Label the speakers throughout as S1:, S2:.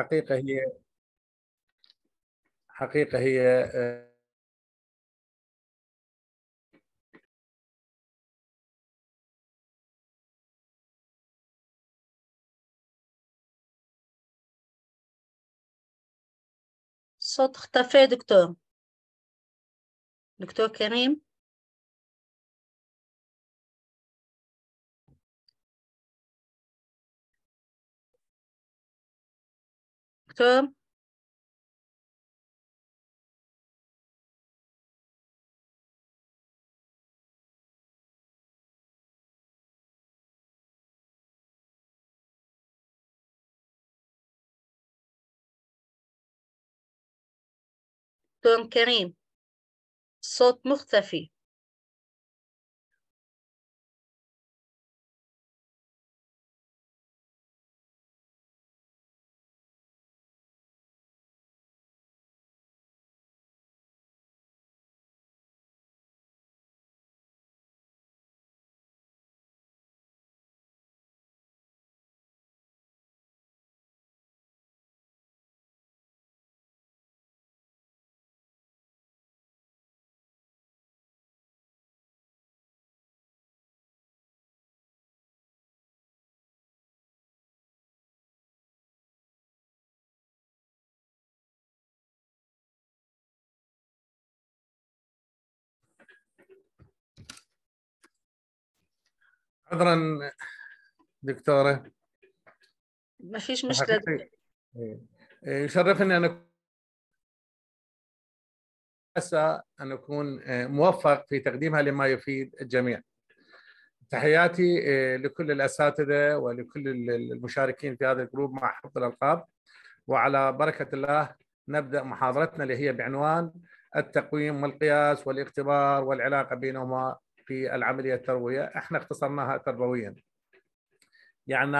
S1: حقيقه هي حقيقه هي
S2: الصوت اختفى دكتور دكتور كريم term توم كريم صوت مختفي
S1: عذرا دكتوره ما فيش مشكله
S3: إيه. إيه، يشرفني ان اسى ان اكون إيه، موفق في تقديمها لما يفيد الجميع تحياتي لكل الاساتذه ولكل المشاركين في هذا الجروب مع حفظ الالقاب وعلى بركه الله نبدا محاضرتنا اللي هي بعنوان التقويم والقياس والاختبار والعلاقه بينهما في العملية التربوية احنا اختصرناها تربويا يعني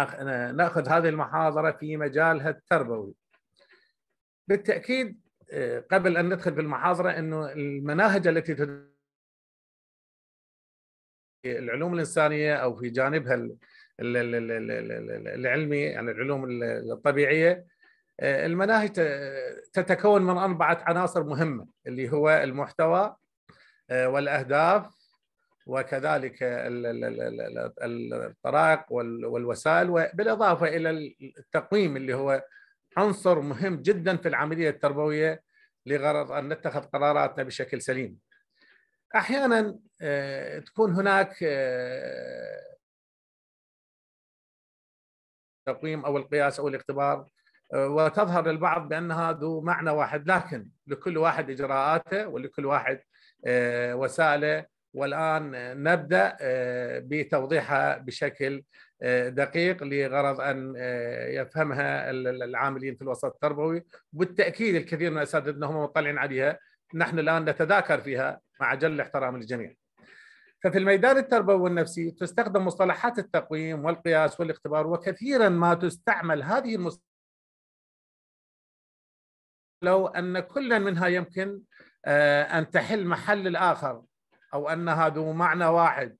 S3: ناخذ هذه المحاضرة في مجالها التربوي بالتأكيد آه، قبل أن ندخل بالمحاضرة أنه المناهج التي في العلوم الإنسانية أو في جانبها العلمي يعني العلوم الطبيعية آه، المناهج تتكون من أربعة عناصر مهمة اللي هو المحتوى آه، والأهداف وكذلك الطرائق والوسائل وبالإضافة إلى التقويم اللي هو عنصر مهم جدا في العملية التربوية لغرض أن نتخذ قراراتنا بشكل سليم أحيانا آه، تكون هناك التقويم آه، أو القياس أو الاختبار آه، وتظهر للبعض بأنها ذو معنى واحد لكن لكل واحد إجراءاته ولكل واحد وسائله والآن نبدأ آه، بتوضيحها بشكل آه، دقيق لغرض أن آه، يفهمها العاملين في الوسط التربوي وبالتأكيد الكثير من أساتذتنا هم مطلعين عليها نحن الآن نتذاكر فيها مع جل احترام الجميع ففي الميدان التربوي والنفسي تستخدم مصطلحات التقويم والقياس والاختبار وكثيرا ما تستعمل هذه المصطلحات لو أن كل منها يمكن أن تحل محل الآخر أو أنها ذو معنى واحد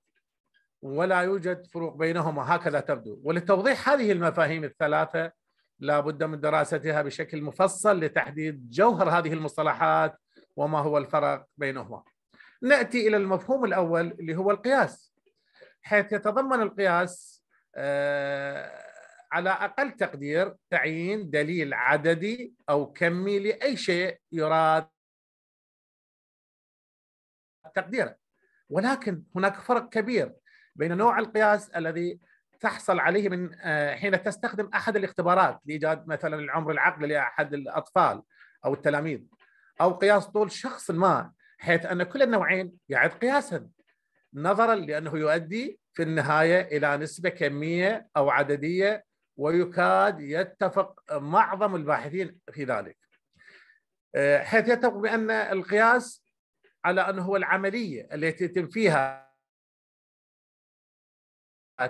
S3: ولا يوجد فروق بينهما هكذا تبدو ولتوضيح هذه المفاهيم الثلاثة لا بد من دراستها بشكل مفصل لتحديد جوهر هذه المصطلحات وما هو الفرق بينهما نأتي إلى المفهوم الأول اللي هو القياس حيث يتضمن القياس آه، على أقل تقدير تعيين دليل عددي أو كمي لأي شيء يراد تقديره ولكن هناك فرق كبير بين نوع القياس الذي تحصل عليه من آه، حين تستخدم احد الاختبارات لايجاد مثلا العمر العقلي لاحد الاطفال او التلاميذ او قياس طول شخص ما حيث ان كل النوعين يعد قياسا نظرا لانه يؤدي في النهايه الى نسبه كميه او عدديه ويكاد يتفق معظم الباحثين في ذلك آه، حيث يتفق بان القياس على أنه هو العملية التي يتم فيها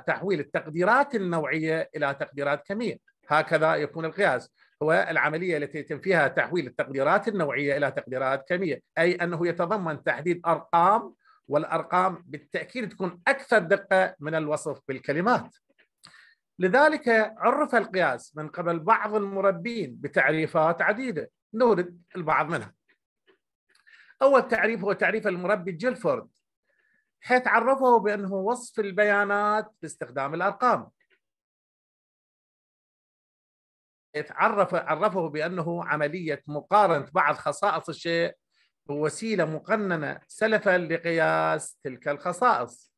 S3: تحويل التقديرات النوعية إلى تقديرات كمية هكذا يكون القياس هو العملية التي يتم فيها تحويل التقديرات النوعية إلى تقديرات كمية أي أنه يتضمن تحديد أرقام والأرقام بالتأكيد تكون أكثر دقة من الوصف بالكلمات لذلك عرف القياس من قبل بعض المربين بتعريفات عديدة نورد البعض منها أول تعريف هو تعريف المربي جيلفورد حيث عرفه بأنه وصف البيانات باستخدام الأرقام حيث عرف عرفه بأنه عملية مقارنة بعض خصائص الشيء بوسيلة مقننة سلفا لقياس تلك الخصائص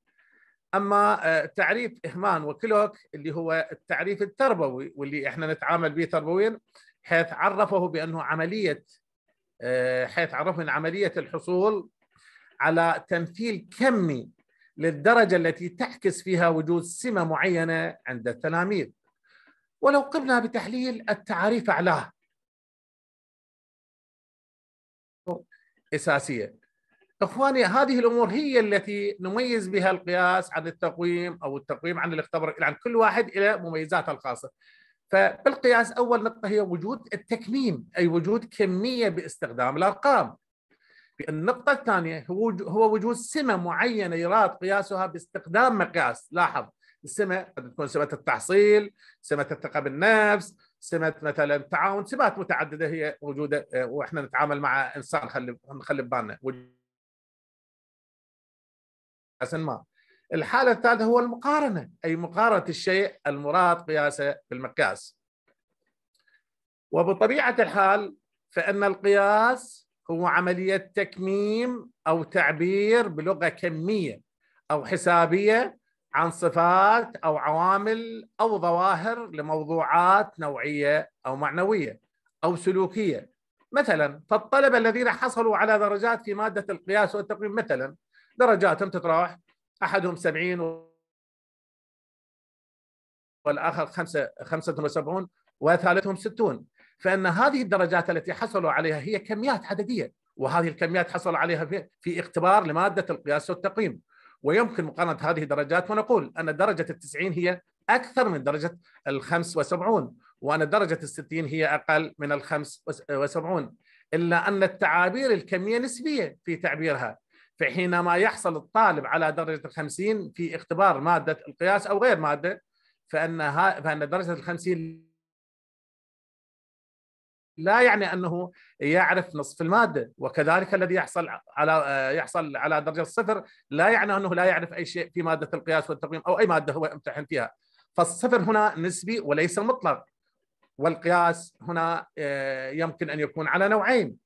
S3: أما آه، تعريف إهمان وكلوك اللي هو التعريف التربوي واللي إحنا نتعامل به تربويا حيث عرفه بأنه عملية آه، حيث عرفنا عملية الحصول على تمثيل كمي للدرجة التي تعكس فيها وجود سمة معينة عند التلاميذ ولو قمنا بتحليل التعريف أعلاه اساسيه. اخواني هذه الامور هي التي نميز بها القياس عن التقويم او التقويم عن الاختبار عن كل واحد الى مميزاته الخاصه. فبالقياس اول نقطه هي وجود التكميم اي وجود كميه باستخدام الارقام النقطة الثانية هو وجود سمة معينة يراد قياسها باستخدام مقياس لاحظ السمة قد تكون سمة التحصيل سمة الثقة بالنفس سمة مثلا التعاون سمات متعددة هي موجودة آه، واحنا نتعامل مع انسان خلي نخلي ببالنا ما الحالة الثالثة هو المقارنة أي مقارنة الشيء المراد قياسه بالمقياس وبطبيعة الحال فإن القياس هو عملية تكميم أو تعبير بلغة كمية أو حسابية عن صفات أو عوامل أو ظواهر لموضوعات نوعية أو معنوية أو سلوكية مثلا فالطلبة الذين حصلوا على درجات في مادة القياس والتقويم مثلا درجاتهم تتراوح احدهم 70 والاخر 75 وثالثهم 60 فان هذه الدرجات التي حصلوا عليها هي كميات عدديه وهذه الكميات حصل عليها في اختبار لماده القياس والتقييم ويمكن مقارنه هذه الدرجات ونقول ان درجه ال 90 هي اكثر من درجه ال 75 وان درجه ال 60 هي اقل من ال 75 الا ان التعابير الكميه نسبيه في تعبيرها فحينما يحصل الطالب على درجة الخمسين في اختبار مادة القياس أو غير مادة فأن, ها فأن درجة الخمسين لا يعني انه يعرف نصف الماده وكذلك الذي يحصل على يحصل على درجه الصفر لا يعني انه لا يعرف اي شيء في ماده القياس والتقويم او اي ماده هو يمتحن فيها فالصفر هنا نسبي وليس مطلق والقياس هنا آه، يمكن ان يكون على نوعين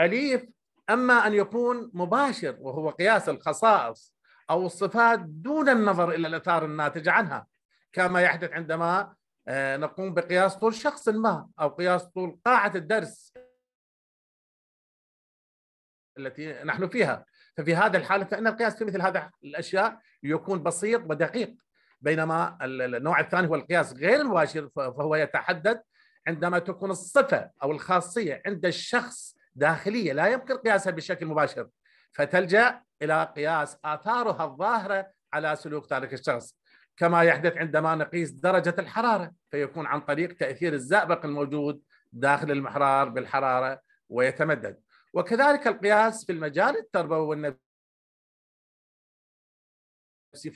S3: اليف اما ان يكون مباشر وهو قياس الخصائص او الصفات دون النظر الى الاثار الناتجه عنها كما يحدث عندما آه، نقوم بقياس طول شخص ما او قياس طول قاعه الدرس التي نحن فيها ففي هذه الحالة فإن القياس في مثل هذه الأشياء يكون بسيط ودقيق بينما النوع الثاني هو القياس غير المباشر فهو يتحدد عندما تكون الصفة أو الخاصية عند الشخص داخليه لا يمكن قياسها بشكل مباشر فتلجا الى قياس اثارها الظاهره على سلوك ذلك الشخص كما يحدث عندما نقيس درجه الحراره فيكون عن طريق تاثير الزئبق الموجود داخل المحرار بالحراره ويتمدد وكذلك القياس في المجال التربوي والنفسي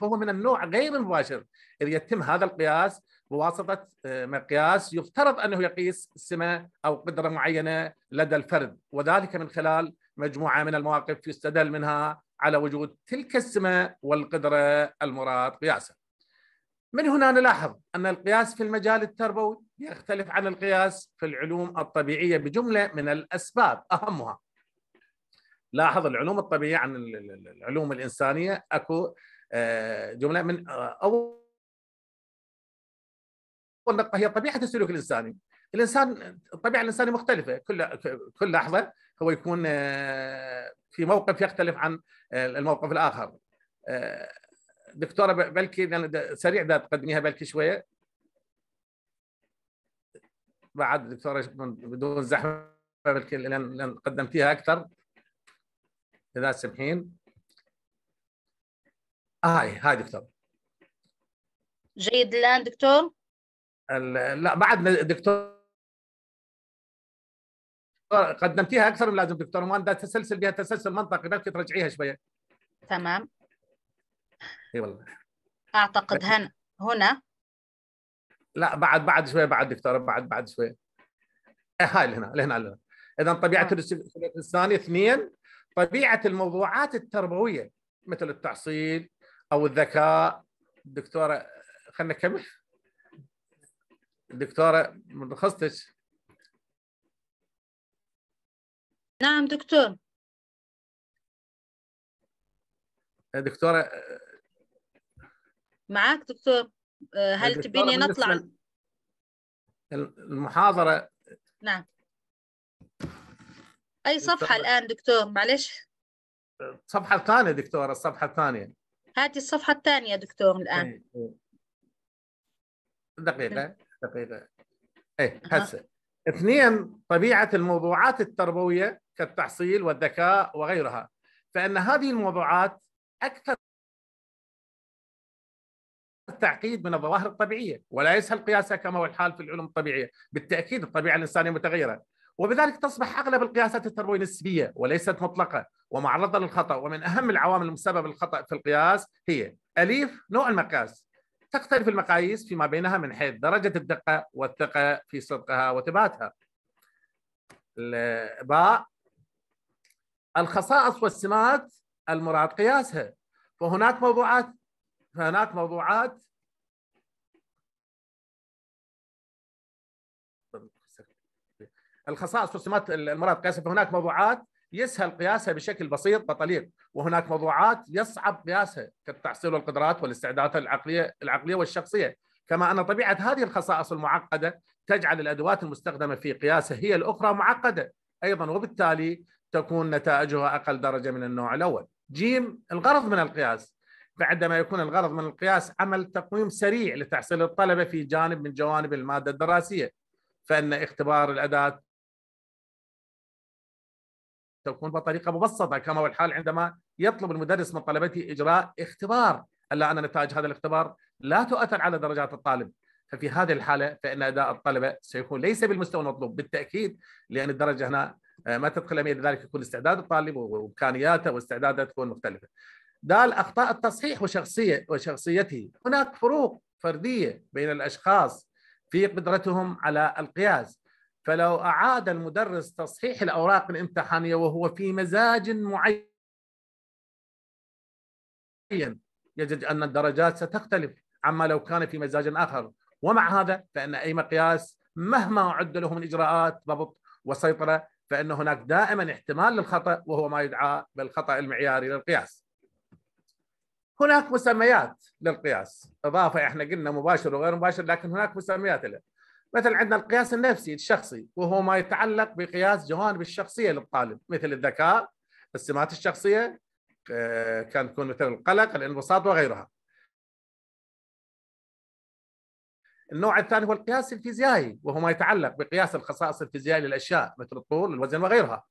S3: فهو من النوع غير المباشر اذ يتم هذا القياس بواسطة آه، مقياس يفترض أنه يقيس سمة أو قدرة معينة لدى الفرد وذلك من خلال مجموعة من المواقف يستدل منها على وجود تلك السمة والقدرة المراد قياسها من هنا نلاحظ أن القياس في المجال التربوي يختلف عن القياس في العلوم الطبيعية بجملة من الأسباب أهمها لاحظ العلوم الطبيعية عن العلوم الإنسانية أكو آه، جملة من آه، أول والنقطه هي طبيعه السلوك الانساني الانسان الطبيعه الانسانيه مختلفه كل كل لحظه هو يكون آه، في موقف يختلف عن آه، الموقف الاخر آه، دكتوره بلكي يعني سريع ده تقدميها بلكي شويه بعد دكتوره بدون زحمه بلكي لان قدمتيها اكثر اذا سمحين هاي هاي دكتور
S2: جيد الان دكتور
S3: لا بعد دكتور قدمتيها اكثر من لازم دكتور ما ده تسلسل بها تسلسل منطقي بدك ترجعيها شويه تمام اي والله
S2: اعتقد هنا هنا
S3: لا بعد بعد شويه بعد دكتوره بعد بعد شويه إيه، هاي لهنا لهنا لهنا اذا طبيعه آه. الانسان اثنين طبيعه الموضوعات التربويه مثل التحصيل او الذكاء دكتوره خلينا نكمل دكتورة ملخصتك
S2: نعم دكتور
S4: دكتورة آه،
S2: معاك دكتور آه، هل دكتورة تبيني نطلع
S3: المحاضرة
S2: نعم أي صفحة الآن دكتور معلش
S3: الصفحة الثانية دكتورة الصفحة الثانية
S2: هذه الصفحة الثانية دكتور الآن إيه،
S3: إيه. دقيقة نعم. دقيقه اي هسه اثنين طبيعه الموضوعات التربويه كالتحصيل والذكاء وغيرها فان هذه الموضوعات اكثر التعقيد من الظواهر الطبيعيه ولا يسهل قياسها كما هو الحال في العلوم الطبيعيه بالتاكيد الطبيعه الانسانيه متغيره وبذلك تصبح اغلب القياسات التربويه نسبيه وليست مطلقه ومعرضه للخطا ومن اهم العوامل المسببه للخطا في القياس هي اليف نوع المقاس تختلف المقاييس فيما بينها من حيث درجة الدقة والثقة في صدقها وثباتها باء الخصائص والسمات المراد قياسها فهناك موضوعات فهناك موضوعات الخصائص والسمات المراد قياسها فهناك موضوعات يسهل قياسها بشكل بسيط وطليق وهناك موضوعات يصعب قياسها كالتحصيل والقدرات والاستعدادات العقليه العقليه والشخصيه كما ان طبيعه هذه الخصائص المعقده تجعل الادوات المستخدمه في قياسها هي الاخرى معقده ايضا وبالتالي تكون نتائجها اقل درجه من النوع الاول. جيم الغرض من القياس بعدما يكون الغرض من القياس عمل تقويم سريع لتحصيل الطلبه في جانب من جوانب الماده الدراسيه فان اختبار الاداه تكون بطريقه مبسطه كما هو الحال عندما يطلب المدرس من طلبته اجراء اختبار الا ان نتائج هذا الاختبار لا تؤثر على درجات الطالب ففي هذه الحاله فان اداء الطلبه سيكون ليس بالمستوى المطلوب بالتاكيد لان الدرجه هنا آه، ما تدخل من ذلك يكون استعداد الطالب وامكانياته واستعداده تكون مختلفه. دال اخطاء التصحيح وشخصيه وشخصيته، هناك فروق فرديه بين الاشخاص في قدرتهم على القياس، فلو أعاد المدرس تصحيح الأوراق الامتحانية وهو في مزاج معين يجد أن الدرجات ستختلف عما لو كان في مزاج آخر ومع هذا فإن أي مقياس مهما أعد له من إجراءات ضبط وسيطرة فإن هناك دائما احتمال للخطأ وهو ما يدعى بالخطأ المعياري للقياس هناك مسميات للقياس إضافة إحنا قلنا مباشر وغير مباشر لكن هناك مسميات له مثلا عندنا القياس النفسي الشخصي وهو ما يتعلق بقياس جوانب الشخصيه للطالب مثل الذكاء السمات الشخصيه آه، كان يكون مثل القلق الانبساط وغيرها النوع الثاني هو القياس الفيزيائي وهو ما يتعلق بقياس الخصائص الفيزيائية للأشياء مثل الطول الوزن وغيرها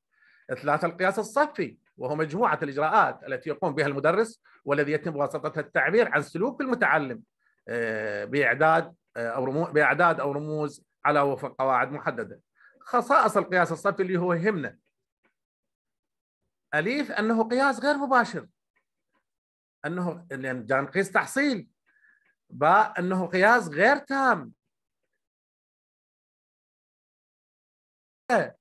S3: الثلاثة القياس الصفي وهو مجموعة الإجراءات التي يقوم بها المدرس والذي يتم بواسطتها التعبير عن سلوك المتعلم آه، بإعداد آه، او رموز باعداد او رموز على وفق قواعد محدده. خصائص القياس الصفي اللي هو يهمنا. اليف انه قياس غير مباشر. انه لان جان نقيس تحصيل. باء انه قياس غير تام.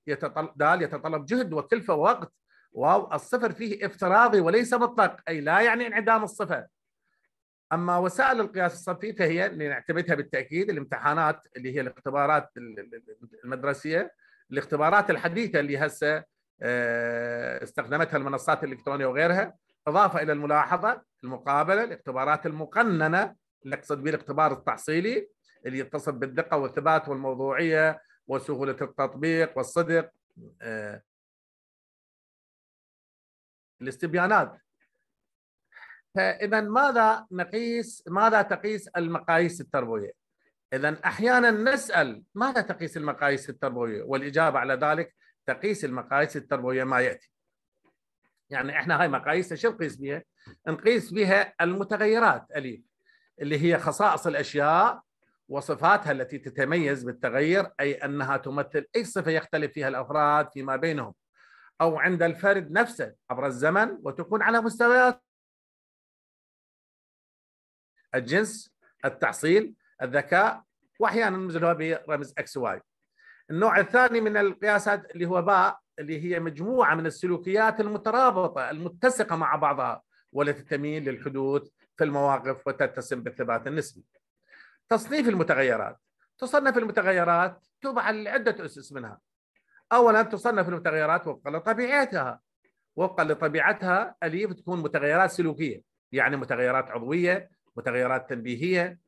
S3: يتطلب دال يتطلب جهد وكلفه ووقت واو الصفر فيه افتراضي وليس مطلق اي لا يعني انعدام الصفه اما وسائل القياس الصفي فهي اللي نعتمدها بالتاكيد الامتحانات اللي هي الاختبارات المدرسيه الاختبارات الحديثه اللي هسه آه، استخدمتها المنصات الالكترونيه وغيرها اضافه الى الملاحظه المقابله الاختبارات المقننه اللي اقصد بها الاختبار التحصيلي اللي يتصف بالدقه والثبات والموضوعيه وسهوله التطبيق والصدق آه، الاستبيانات فاذا ماذا نقيس ماذا تقيس المقاييس التربويه؟ اذا احيانا نسال ماذا تقيس المقاييس التربويه؟ والاجابه على ذلك تقيس المقاييس التربويه ما ياتي. يعني احنا هاي مقاييسنا شو نقيس بها؟ نقيس بها المتغيرات اليف اللي هي خصائص الاشياء وصفاتها التي تتميز بالتغير اي انها تمثل اي صفه يختلف فيها الافراد فيما بينهم او عند الفرد نفسه عبر الزمن وتكون على مستويات الجنس التحصيل الذكاء واحيانا نمزلها برمز اكس واي النوع الثاني من القياسات اللي هو باء اللي هي مجموعه من السلوكيات المترابطه المتسقه مع بعضها والتي تميل للحدوث في المواقف وتتسم بالثبات النسبي. تصنيف المتغيرات تصنف المتغيرات توضع لعده اسس منها. اولا تصنف المتغيرات وفقا لطبيعتها. وفقا لطبيعتها اليف تكون متغيرات سلوكيه يعني متغيرات عضويه متغيرات تنبيهيه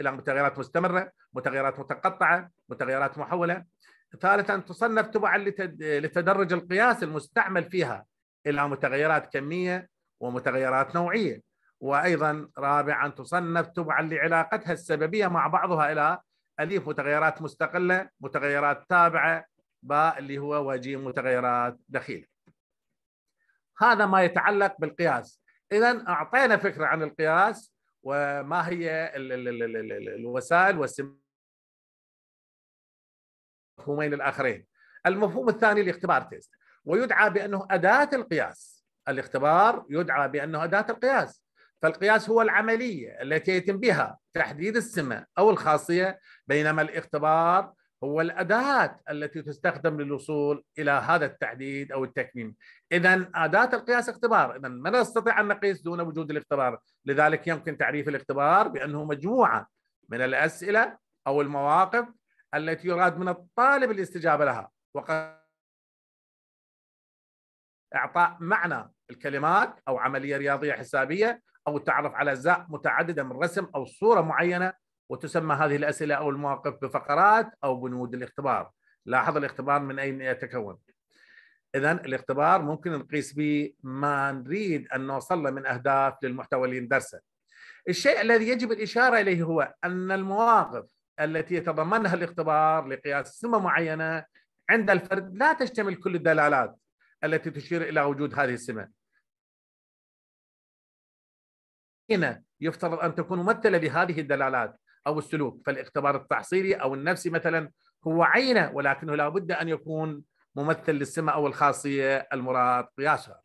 S3: الى متغيرات مستمره، متغيرات متقطعه، متغيرات محوله. ثالثا تصنف تبعا لتدرج القياس المستعمل فيها الى متغيرات كميه ومتغيرات نوعيه. وايضا رابعا تصنف تبعا لعلاقتها السببيه مع بعضها الى اليف متغيرات مستقله، متغيرات تابعه، باء اللي هو وجيم متغيرات دخيله. هذا ما يتعلق بالقياس اذا اعطينا فكره عن القياس وما هي الوسائل والمفهومين الاخرين المفهوم الثاني الاختبار تيست ويدعى بانه اداه القياس الاختبار يدعى بانه اداه القياس فالقياس هو العمليه التي يتم بها تحديد السمه او الخاصيه بينما الاختبار هو الاداه التي تستخدم للوصول الى هذا التحديد او التكميم اذا اداه القياس اختبار اذا ما نستطيع ان نقيس دون وجود الاختبار لذلك يمكن تعريف الاختبار بانه مجموعه من الاسئله او المواقف التي يراد من الطالب الاستجابه لها وقد اعطاء معنى الكلمات او عمليه رياضيه حسابيه او التعرف على اجزاء متعدده من رسم او صوره معينه وتسمى هذه الأسئلة أو المواقف بفقرات أو بنود الاختبار لاحظ الاختبار من أين يتكون إذا الاختبار ممكن نقيس به ما نريد أن نوصل له من أهداف للمحتوى اللي ندرسه الشيء الذي يجب الإشارة إليه هو أن المواقف التي يتضمنها الاختبار لقياس سمة معينة عند الفرد لا تشتمل كل الدلالات التي تشير إلى وجود هذه السمة هنا يفترض أن تكون ممثلة بهذه الدلالات او السلوك فالاختبار التحصيلي او النفسي مثلا هو عينه ولكنه لابد ان يكون ممثل للسمه او الخاصيه المراد قياسها.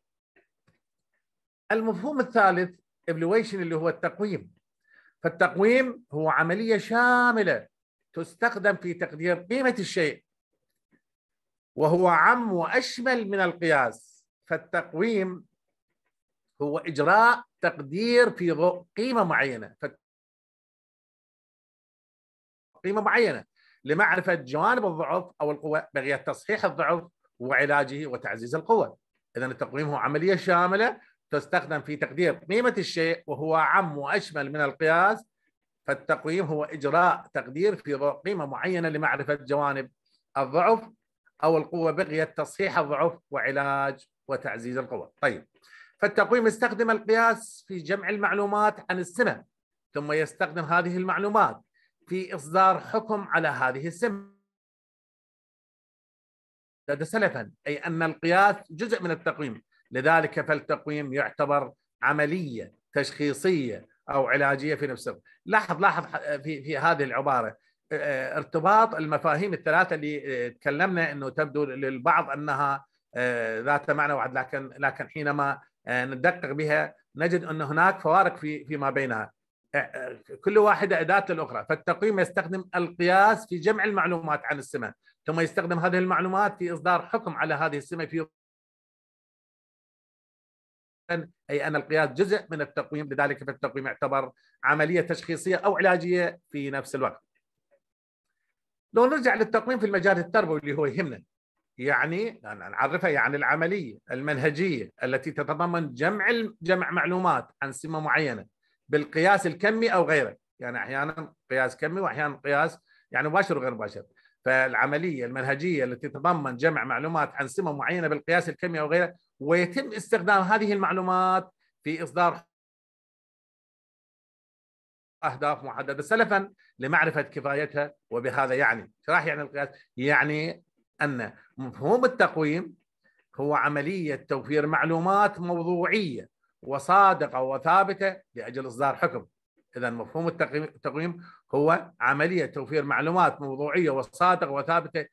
S3: المفهوم الثالث ايفلويشن اللي هو التقويم. فالتقويم هو عمليه شامله تستخدم في تقدير قيمه الشيء وهو عم واشمل من القياس فالتقويم هو اجراء تقدير في ضوء قيمه معينه قيمه معينه لمعرفه جوانب الضعف او القوه بغيه تصحيح الضعف وعلاجه وتعزيز القوه. اذا التقويم هو عمليه شامله تستخدم في تقدير قيمه الشيء وهو عم واشمل من القياس فالتقويم هو اجراء تقدير في ضوء قيمه معينه لمعرفه جوانب الضعف او القوه بغيه تصحيح الضعف وعلاج وتعزيز القوه. طيب فالتقويم يستخدم القياس في جمع المعلومات عن السمه ثم يستخدم هذه المعلومات في إصدار حكم على هذه السمة سلفا أي أن القياس جزء من التقويم لذلك فالتقويم يعتبر عملية تشخيصية أو علاجية في نفس الوقت لاحظ لاحظ في, في هذه العبارة ارتباط المفاهيم الثلاثة اللي تكلمنا أنه تبدو للبعض أنها ذات معنى واحد لكن لكن حينما ندقق بها نجد أن هناك فوارق في فيما بينها كل واحدة أداة للأخرى فالتقويم يستخدم القياس في جمع المعلومات عن السمة ثم يستخدم هذه المعلومات في إصدار حكم على هذه السمة في أي أن القياس جزء من التقويم لذلك فالتقويم يعتبر عملية تشخيصية أو علاجية في نفس الوقت لو نرجع للتقويم في المجال التربوي اللي هو يهمنا يعني نعرفها يعني العملية المنهجية التي تتضمن جمع جمع معلومات عن سمة معينة بالقياس الكمي او غيره يعني احيانا قياس كمي واحيانا قياس يعني مباشر وغير مباشر فالعمليه المنهجيه التي تتضمن جمع معلومات عن سمه معينه بالقياس الكمي او غيره ويتم استخدام هذه المعلومات في اصدار اهداف محدده سلفا لمعرفه كفايتها وبهذا يعني راح يعني القياس يعني ان مفهوم التقويم هو عمليه توفير معلومات موضوعيه وصادقة وثابتة لأجل إصدار حكم إذا مفهوم التقويم هو عملية توفير معلومات موضوعية وصادقة وثابتة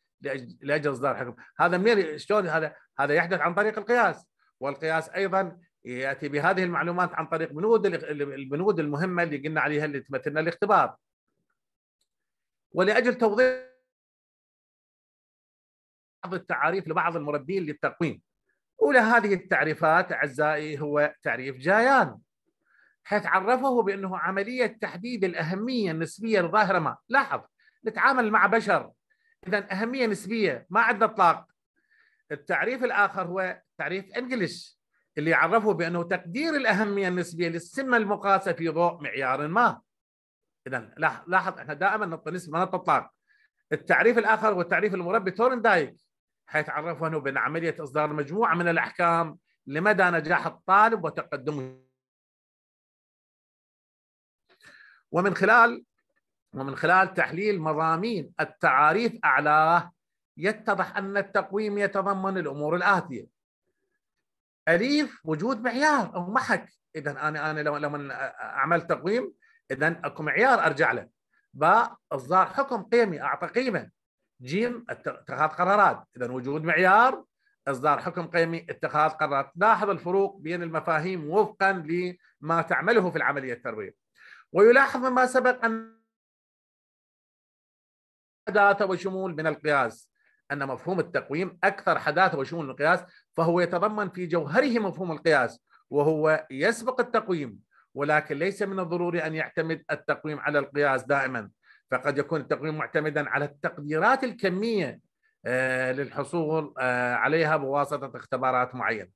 S3: لأجل إصدار حكم هذا منين شلون هذا هذا يحدث عن طريق القياس والقياس أيضا يأتي بهذه المعلومات عن طريق بنود البنود المهمة اللي قلنا عليها اللي تمثلنا الاختبار ولأجل توضيح بعض التعاريف لبعض المربين للتقويم أولى هذه التعريفات أعزائي هو تعريف جايان حيث عرفه بأنه عملية تحديد الأهمية النسبية لظاهرة ما لاحظ نتعامل مع بشر إذا أهمية نسبية ما عندنا إطلاق التعريف الآخر هو تعريف إنجلش اللي عرفه بأنه تقدير الأهمية النسبية للسمة المقاسة في ضوء معيار ما إذا لاحظ احنا دائما نطلق نسبة ما نطلق التعريف الآخر هو التعريف المربي دايك حيث عرفنا بأن عملية إصدار مجموعة من الأحكام لمدى نجاح الطالب وتقدمه ومن خلال ومن خلال تحليل مضامين التعاريف أعلاه يتضح أن التقويم يتضمن الأمور الآتية أليف وجود معيار أو محك إذا أنا أنا لما أعمل تقويم إذا أكو معيار أرجع له باء إصدار حكم قيمي أعطى قيمة جيم اتخاذ قرارات اذا وجود معيار اصدار حكم قيمي اتخاذ قرارات لاحظ الفروق بين المفاهيم وفقا لما تعمله في العمليه الترويج ويلاحظ مما سبق ان حداثه وشمول من القياس ان مفهوم التقويم اكثر حداثه وشمول من القياس فهو يتضمن في جوهره مفهوم القياس وهو يسبق التقويم ولكن ليس من الضروري ان يعتمد التقويم على القياس دائما فقد يكون التقويم معتمدا على التقديرات الكميه آه، للحصول آه، عليها بواسطه اختبارات معينه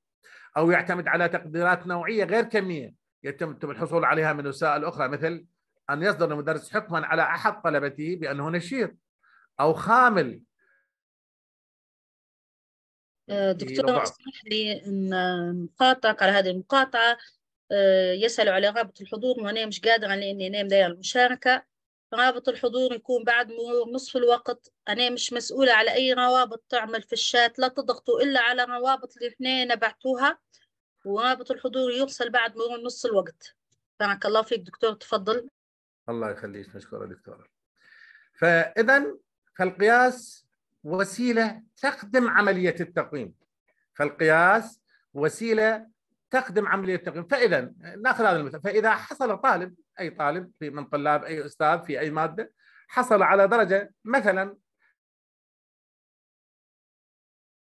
S3: او يعتمد على تقديرات نوعيه غير كميه يتم الحصول عليها من وسائل اخرى مثل ان يصدر المدرس حكما على احد طلبته بانه نشيط او خامل
S2: آه، دكتور اسمح لي ان نقاطعك على هذه المقاطعه يسال على رابط الحضور وانا مش قادر لاني انا مدايره المشاركه رابط الحضور يكون بعد مرور نصف الوقت أنا مش مسؤولة على أي روابط تعمل في الشات لا تضغطوا إلا على الروابط اللي احنا نبعتوها ورابط الحضور يرسل بعد مرور نص الوقت بارك الله فيك دكتور تفضل
S3: الله يخليك مشكورة دكتورة فإذا فالقياس وسيلة تخدم عملية التقويم فالقياس وسيلة تخدم عملية التقويم فإذا ناخذ هذا المثال فإذا حصل طالب اي طالب في من طلاب اي استاذ في اي ماده حصل على درجه مثلا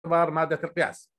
S3: اختبار ماده القياس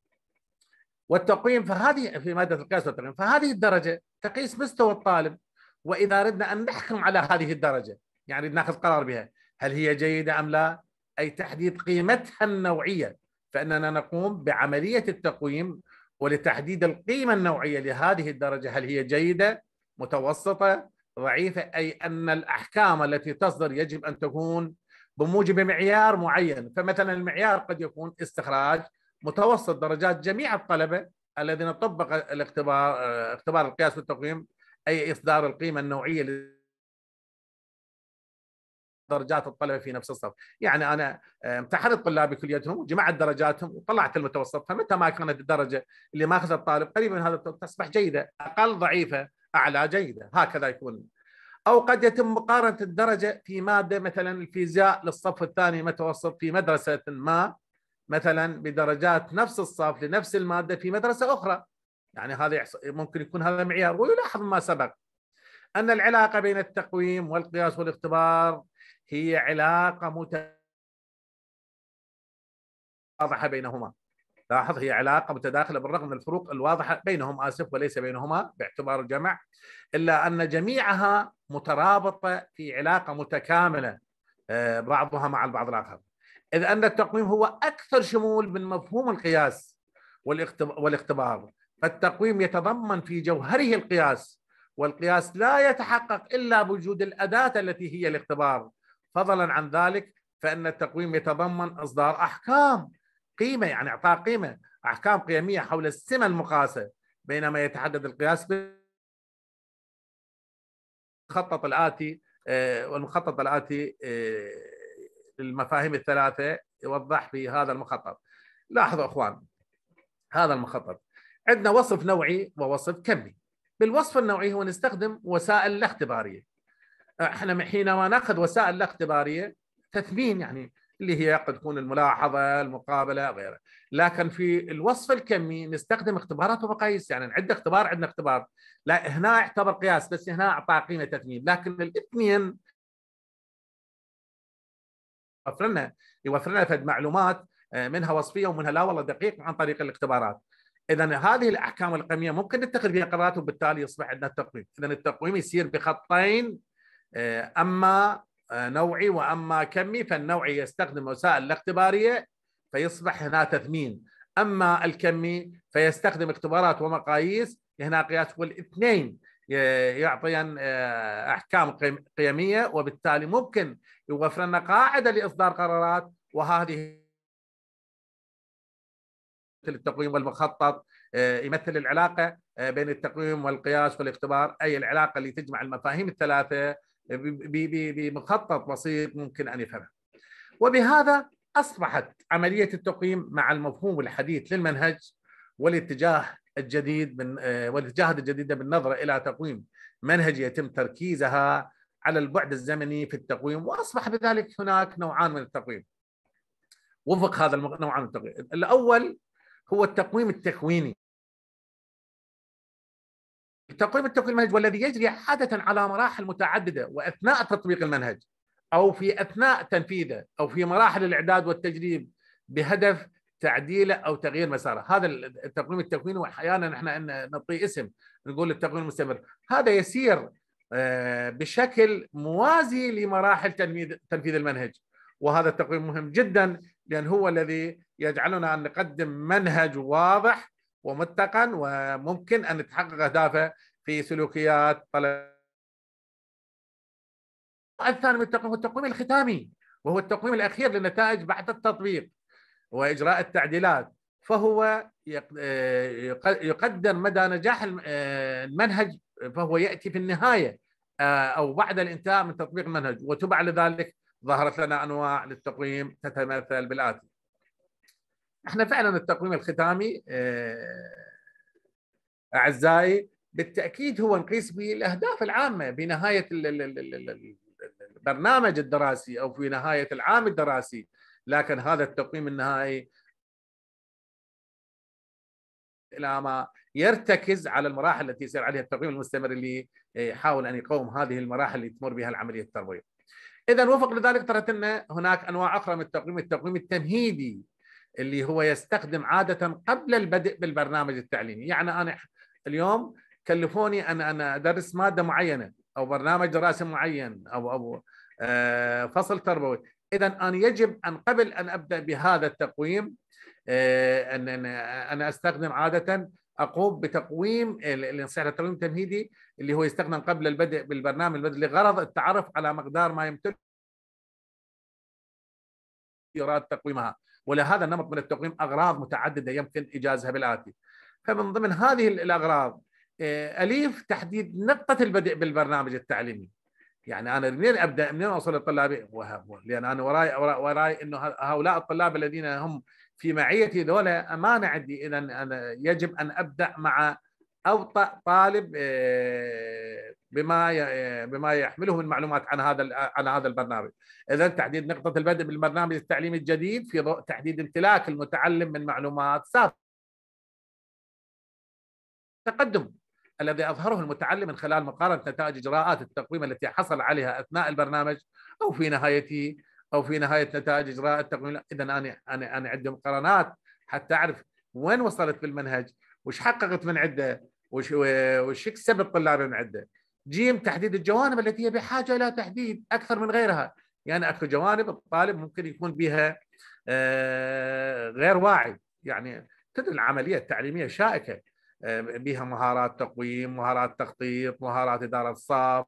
S3: والتقييم فهذه في ماده القياس والتقييم فهذه الدرجه تقيس مستوى الطالب واذا اردنا ان نحكم على هذه الدرجه يعني ناخذ قرار بها هل هي جيده ام لا اي تحديد قيمتها النوعيه فاننا نقوم بعمليه التقويم ولتحديد القيمه النوعيه لهذه الدرجه هل هي جيده متوسطه ضعيفة أي أن الأحكام التي تصدر يجب أن تكون بموجب معيار معين فمثلا المعيار قد يكون استخراج متوسط درجات جميع الطلبة الذين طبق الاختبار آه، اختبار القياس والتقييم أي إصدار القيمة النوعية درجات الطلبه في نفس الصف، يعني انا آه، امتحنت طلابي كليتهم وجمعت درجاتهم وطلعت المتوسط، فمتى ما كانت الدرجه اللي ماخذها الطالب قريبه من هذا تصبح جيده، اقل ضعيفه أعلى جيدة هكذا يكون أو قد يتم مقارنة الدرجة في مادة مثلا الفيزياء للصف الثاني متوسط في مدرسة ما مثلا بدرجات نفس الصف لنفس المادة في مدرسة أخرى يعني هذا ممكن يكون هذا معيار ويلاحظ ما سبق أن العلاقة بين التقويم والقياس والاختبار هي علاقة واضحه بينهما لاحظ هي علاقة متداخلة بالرغم من الفروق الواضحة بينهم آسف وليس بينهما باعتبار الجمع إلا أن جميعها مترابطة في علاقة متكاملة آه، بعضها مع البعض الآخر إذ أن التقويم هو أكثر شمول من مفهوم القياس والاختبار فالتقويم يتضمن في جوهره القياس والقياس لا يتحقق إلا بوجود الأداة التي هي الاختبار فضلا عن ذلك فإن التقويم يتضمن إصدار أحكام قيمه يعني اعطاء قيمه احكام قيميه حول السمه المقاسه بينما يتحدد القياس بالمخطط الاتي آه، والمخطط الاتي آه، للمفاهيم الثلاثه يوضح في هذا المخطط. لاحظوا اخوان هذا المخطط عندنا وصف نوعي ووصف كمي. بالوصف النوعي هو نستخدم وسائل الاختباريه. احنا حينما ناخذ وسائل الاختباريه تثمين يعني اللي هي قد تكون الملاحظه، المقابله، غيره. لكن في الوصف الكمي نستخدم اختبارات ومقاييس، يعني عند اختبار عندنا اختبار. لا هنا يعتبر قياس بس هنا اعطاه قيمه تثمين، لكن الاثنين يوفر لنا يوفر لنا فد معلومات آه، منها وصفيه ومنها لا والله دقيق عن طريق الاختبارات. اذا هذه الاحكام القيميه ممكن نتخذ فيها قرارات وبالتالي يصبح عندنا التقويم، اذا التقويم يصير بخطين آه، اما آه، نوعي واما كمي فالنوعي يستخدم وسائل الاختباريه فيصبح هنا تثمين اما الكمي فيستخدم اختبارات ومقاييس هنا قياس والاثنين يعطين آه، احكام قيميه وبالتالي ممكن يوفر لنا قاعده لاصدار قرارات وهذه مثل التقويم والمخطط آه، يمثل العلاقه بين التقويم والقياس والاختبار اي العلاقه اللي تجمع المفاهيم الثلاثه بمخطط بسيط ممكن ان يفهمه. وبهذا اصبحت عمليه التقييم مع المفهوم الحديث للمنهج والاتجاه الجديد من آه، والاتجاهات الجديده بالنظره الى تقويم منهج يتم تركيزها على البعد الزمني في التقويم واصبح بذلك هناك نوعان من التقويم. وفق هذا النوع من التقويم، الاول هو التقويم التكويني تقويم التوقيع المنهج والذي يجري عادة على مراحل متعددة وأثناء تطبيق المنهج أو في أثناء تنفيذه أو في مراحل الإعداد والتجريب بهدف تعديله أو تغيير مساره هذا التقويم التكويني وأحيانا احنا نعطيه اسم نقول التقويم المستمر هذا يسير آه، بشكل موازي لمراحل تنفيذ المنهج وهذا التقويم مهم جدا لأن هو الذي يجعلنا أن نقدم منهج واضح ومتقن وممكن ان تحقق اهدافه في سلوكيات طلب الثاني من التقويم هو التقويم الختامي وهو التقويم الاخير للنتائج بعد التطبيق واجراء التعديلات فهو يقدر مدى نجاح المنهج فهو ياتي في النهايه آه، او بعد الانتهاء من تطبيق المنهج وتبع لذلك ظهرت لنا انواع للتقويم تتمثل بالاتي احنا فعلا التقويم الختامي آه، اعزائي بالتاكيد هو نقيس بالاهداف العامه بنهايه البرنامج الدراسي او في نهايه العام الدراسي لكن هذا التقويم النهائي الى ما يرتكز على المراحل التي يصير عليها التقويم المستمر اللي آه، يحاول ان يقوم هذه المراحل اللي تمر بها العمليه التربويه. اذا وفق لذلك ترى ان هناك انواع اخرى من التقويم، التقويم التمهيدي اللي هو يستخدم عادة قبل البدء بالبرنامج التعليمي يعني أنا اليوم كلفوني أن أنا أدرس مادة معينة أو برنامج دراسي معين أو أو آه، فصل تربوي إذا أنا يجب أن قبل أن أبدأ بهذا التقويم آه، أن أنا أستخدم عادة اقوم بتقويم الانصياع التقويم التمهيدي اللي هو يستخدم قبل البدء بالبرنامج البدء لغرض التعرف على مقدار ما يمتلك يراد تقويمها ولهذا النمط من التقويم اغراض متعدده يمكن ايجازها بالاتي فمن ضمن هذه الاغراض آه، اليف تحديد نقطه البدء بالبرنامج التعليمي يعني انا منين ابدا منين اوصل للطلاب لان انا وراي وراي انه هؤلاء الطلاب الذين هم في معيتي دولة امانه عندي اذا انا يجب ان ابدا مع او طالب آه، بما آه، بما يحمله من معلومات عن هذا عن هذا البرنامج. اذا تحديد نقطه البدء بالبرنامج التعليمي الجديد في ضوء تحديد امتلاك المتعلم من معلومات سابقه. تقدم الذي اظهره المتعلم من خلال مقارنه نتائج اجراءات التقويم التي حصل عليها اثناء البرنامج او في نهايته او في نهايه نتائج اجراء التقويم، اذا انا انا انا عندي مقارنات حتى اعرف وين وصلت بالمنهج، وش حققت من عده وش وش سبب طلعنا من عنده جيم تحديد الجوانب التي هي بحاجه الى تحديد اكثر من غيرها يعني اكو جوانب الطالب ممكن يكون بها آه، غير واعي يعني تدري العمليه التعليميه شائكه آه، بها مهارات تقويم مهارات تخطيط مهارات اداره صف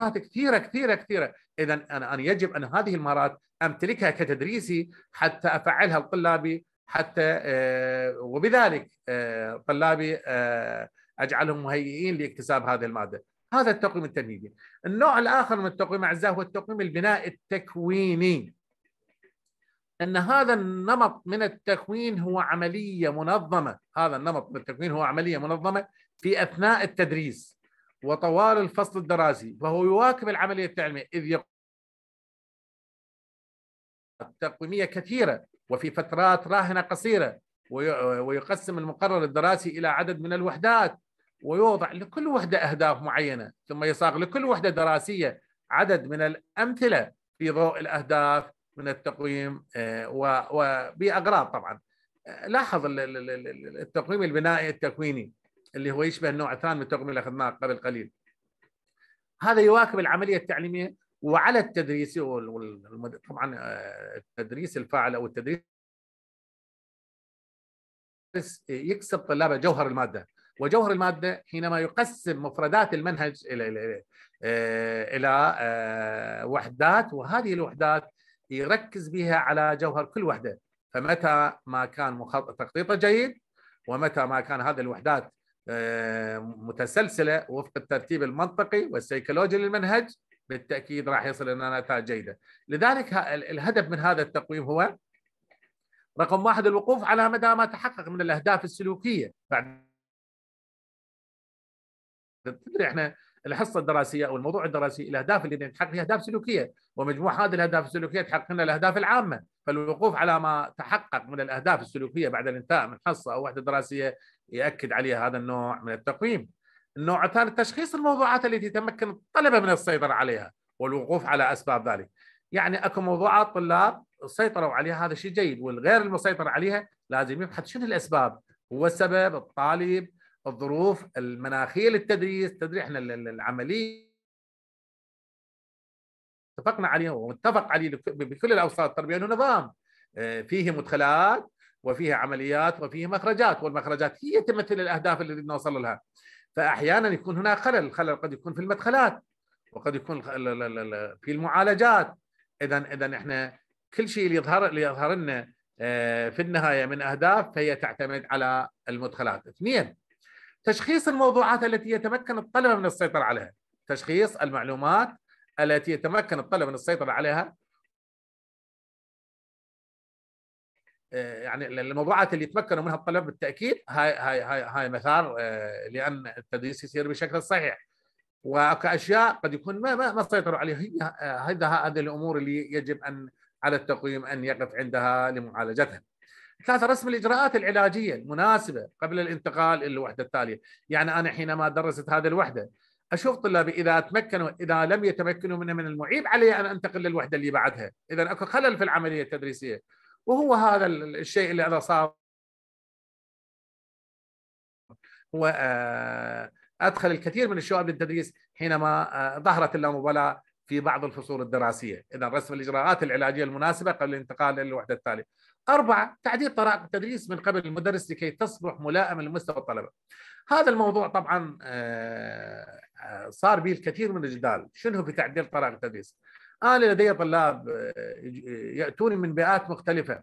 S3: مهارات كثيره كثيره كثيره اذا انا يجب ان هذه المهارات امتلكها كتدريسي حتى افعلها لطلابي حتى آه، وبذلك آه، طلابي آه، اجعلهم مهيئين لاكتساب هذه الماده هذا التقويم التمهيدي النوع الاخر من التقويم اعزائي هو التقويم البناء التكويني ان هذا النمط من التكوين هو عمليه منظمه هذا النمط من التكوين هو عمليه منظمه في اثناء التدريس وطوال الفصل الدراسي فهو يواكب العمليه التعليميه اذ يقوم تقويميه كثيره وفي فترات راهنة قصيرة ويقسم المقرر الدراسي إلى عدد من الوحدات ويوضع لكل وحدة أهداف معينة ثم يصاغ لكل وحدة دراسية عدد من الأمثلة في ضوء الأهداف من التقويم آه، وبأغراض طبعا آه، لاحظ التقويم البنائي التكويني اللي هو يشبه النوع الثاني من التقويم اللي أخذناه قبل قليل هذا يواكب العملية التعليمية وعلى التدريس طبعا آه، التدريس الفاعل او التدريس يكسب طلابه جوهر الماده وجوهر الماده حينما يقسم مفردات المنهج الى الى آه، الى آه، وحدات وهذه الوحدات يركز بها على جوهر كل وحده فمتى ما كان تخطيطه جيد ومتى ما كان هذه الوحدات متسلسله وفق الترتيب المنطقي والسيكولوجي للمنهج بالتاكيد راح يصل الى نتائج جيده لذلك الهدف من هذا التقويم هو رقم واحد الوقوف على مدى ما تحقق من الاهداف السلوكيه بعد تدري احنا الحصه الدراسيه او الموضوع الدراسي الاهداف اللي نتحقق هي اهداف سلوكيه ومجموع هذه الاهداف السلوكيه تحقق لنا الاهداف العامه فالوقوف على ما تحقق من الاهداف السلوكيه بعد الانتهاء من حصه او وحده دراسيه ياكد عليها هذا النوع من التقويم النوع الثاني تشخيص الموضوعات التي تمكن الطلبة من السيطرة عليها والوقوف على أسباب ذلك يعني أكو موضوعات طلاب سيطروا عليها هذا شيء جيد والغير المسيطر عليها لازم يبحث شنو الأسباب هو السبب الطالب الظروف المناخية للتدريس تدري احنا العملية اتفقنا عليه ومتفق عليه بكل الاوساط التربيه انه نظام آه، فيه مدخلات وفيه عمليات وفيه مخرجات والمخرجات هي تمثل الاهداف اللي نوصل لها فأحيانا يكون هناك خلل الخلل قد يكون في المدخلات وقد يكون في المعالجات إذا إذا إحنا كل شيء اللي يظهر اللي يظهر لنا آه، في النهاية من أهداف فهي تعتمد على المدخلات اثنين تشخيص الموضوعات التي يتمكن الطلبة من السيطرة عليها تشخيص المعلومات التي يتمكن الطلبة من السيطرة عليها يعني الموضوعات اللي يتمكنوا منها الطلاب بالتاكيد هاي هاي هاي, هاي مسار آه، لان التدريس يصير بالشكل الصحيح وكاشياء قد يكون ما ما, ما سيطروا عليها هي آه، هذا هذه الامور اللي يجب ان على التقويم ان يقف عندها لمعالجتها. ثلاثة رسم الإجراءات العلاجية المناسبة قبل الانتقال إلى الوحدة التالية يعني أنا حينما درست هذه الوحدة أشوف طلابي إذا تمكنوا إذا لم يتمكنوا منها من المعيب علي أن أنتقل للوحدة اللي بعدها إذا أكو خلل في العملية التدريسية وهو هذا الشيء اللي انا صار هو آه، أدخل الكثير من الشباب للتدريس حينما آه، ظهرت اللامبالاة في بعض الفصول الدراسية إذا رسم الإجراءات العلاجية المناسبة قبل الانتقال إلى الوحدة التالية أربعة تعديل طرائق التدريس من قبل المدرس لكي تصبح ملائمة لمستوى الطلبة هذا الموضوع طبعا آه، صار به الكثير من الجدال شنو في تعديل طرائق التدريس انا آه، لدي طلاب آه، آه، ياتوني من بيئات مختلفه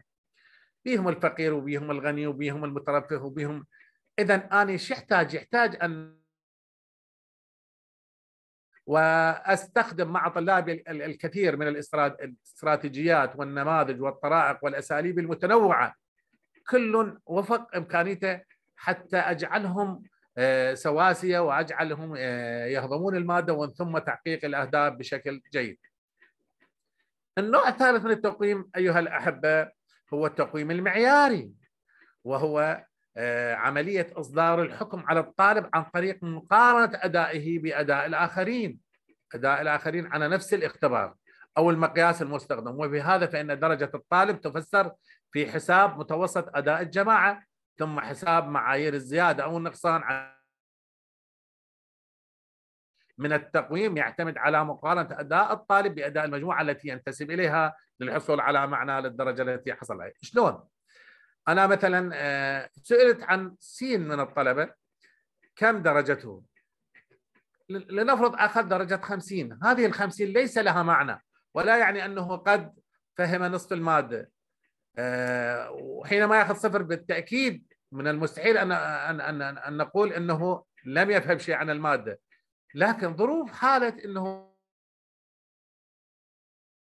S3: بيهم الفقير وبيهم الغني وبيهم المترفه وبيهم اذا انا شو احتاج؟ احتاج ان واستخدم مع طلابي الكثير من الاستراتيجيات والنماذج والطرائق والاساليب المتنوعه كل وفق امكانيته حتى اجعلهم سواسيه واجعلهم يهضمون الماده ومن ثم تحقيق الاهداف بشكل جيد. النوع الثالث من التقويم أيها الأحبة هو التقويم المعياري وهو آه، عملية إصدار الحكم على الطالب عن طريق مقارنة أدائه بأداء الآخرين أداء الآخرين على نفس الاختبار أو المقياس المستخدم وبهذا فإن درجة الطالب تفسر في حساب متوسط أداء الجماعة ثم حساب معايير الزيادة أو النقصان من التقويم يعتمد على مقارنة أداء الطالب بأداء المجموعة التي ينتسب إليها للحصول على معنى للدرجة التي حصل عليها شلون؟ أنا مثلا آه، سئلت عن سين من الطلبة كم درجته؟ لنفرض أخذ درجة 50 هذه ال 50 ليس لها معنى ولا يعني أنه قد فهم نصف المادة آه، وحينما يأخذ صفر بالتأكيد من المستحيل أن أن أن, أن نقول أنه لم يفهم شيء عن المادة لكن ظروف حاله انه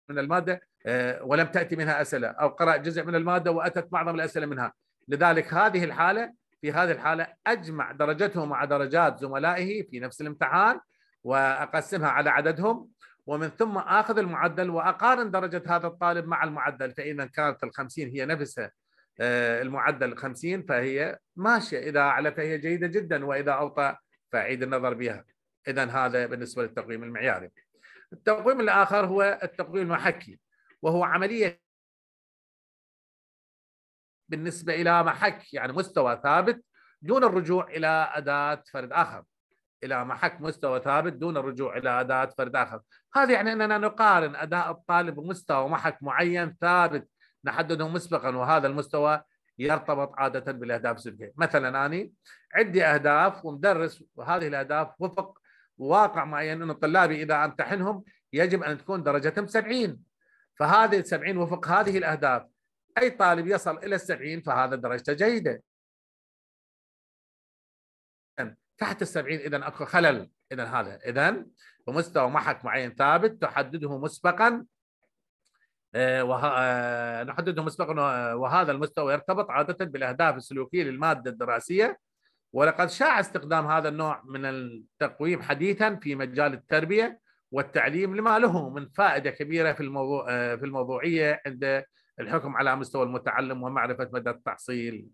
S3: من الماده آه، ولم تاتي منها اسئله او قرا جزء من الماده واتت معظم الاسئله منها لذلك هذه الحاله في هذه الحاله اجمع درجته مع درجات زملائه في نفس الامتحان واقسمها على عددهم ومن ثم اخذ المعدل واقارن درجه هذا الطالب مع المعدل فاذا كانت ال 50 هي نفسها آه، المعدل 50 فهي ماشيه اذا اعلى فهي جيده جدا واذا اوطى فاعيد النظر بها اذا هذا بالنسبه للتقويم المعياري. التقويم الاخر هو التقويم المحكي وهو عمليه بالنسبه الى محك يعني مستوى ثابت دون الرجوع الى اداه فرد اخر. الى محك مستوى ثابت دون الرجوع الى اداه فرد اخر. هذا يعني اننا نقارن اداء الطالب بمستوى محك معين ثابت نحدده مسبقا وهذا المستوى يرتبط عادة بالأهداف السلبية مثلا أنا عندي أهداف ومدرس وهذه الأهداف وفق واقع معين أن الطلاب إذا أمتحنهم يجب أن تكون درجتهم 70 فهذه ال 70 وفق هذه الأهداف أي طالب يصل إلى 70 فهذا درجته جيدة تحت ال 70 إذا أكو خلل إذا هذا إذا ومستوى محك معين ثابت تحدده مسبقا آه، آه، نحدده مسبقا وهذا المستوى يرتبط عادة بالأهداف السلوكية للمادة الدراسية ولقد شاع استخدام هذا النوع من التقويم حديثا في مجال التربيه والتعليم لما له من فائده كبيره في الموضوع آه، في الموضوعيه عند الحكم على مستوى المتعلم ومعرفه مدى التحصيل.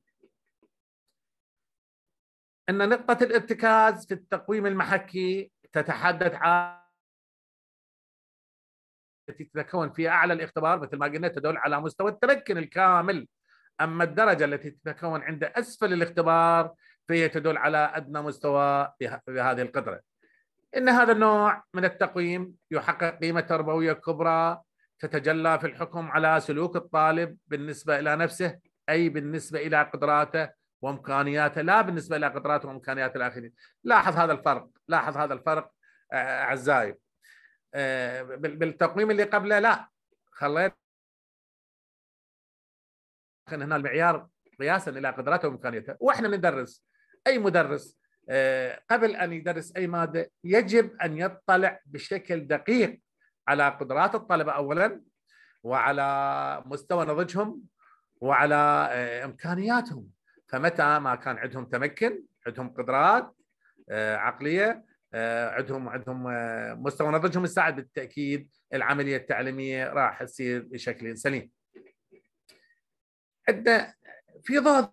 S3: ان نقطه الارتكاز في التقويم المحكي تتحدث عن التي تتكون في اعلى الاختبار مثل ما قلنا تدل على مستوى التمكن الكامل اما الدرجه التي تتكون عند اسفل الاختبار فهي تدل على أدنى مستوى بهذه القدرة إن هذا النوع من التقويم يحقق قيمة تربوية كبرى تتجلى في الحكم على سلوك الطالب بالنسبة إلى نفسه أي بالنسبة إلى قدراته وإمكانياته لا بالنسبة إلى قدراته وإمكانيات الآخرين لاحظ هذا الفرق لاحظ هذا الفرق آه، أعزائي آه، بالتقويم اللي قبله لا خليت هنا المعيار قياسا الى قدراته وامكانيته واحنا ندرس اي مدرس آه، قبل ان يدرس اي ماده يجب ان يطلع بشكل دقيق على قدرات الطلبه اولا وعلى مستوى نضجهم وعلى آه، امكانياتهم فمتى ما كان عندهم تمكن عندهم قدرات آه، عقليه عندهم عندهم مستوى نضجهم يساعد بالتاكيد العمليه التعليميه راح تصير بشكل سليم. عندنا في ضوء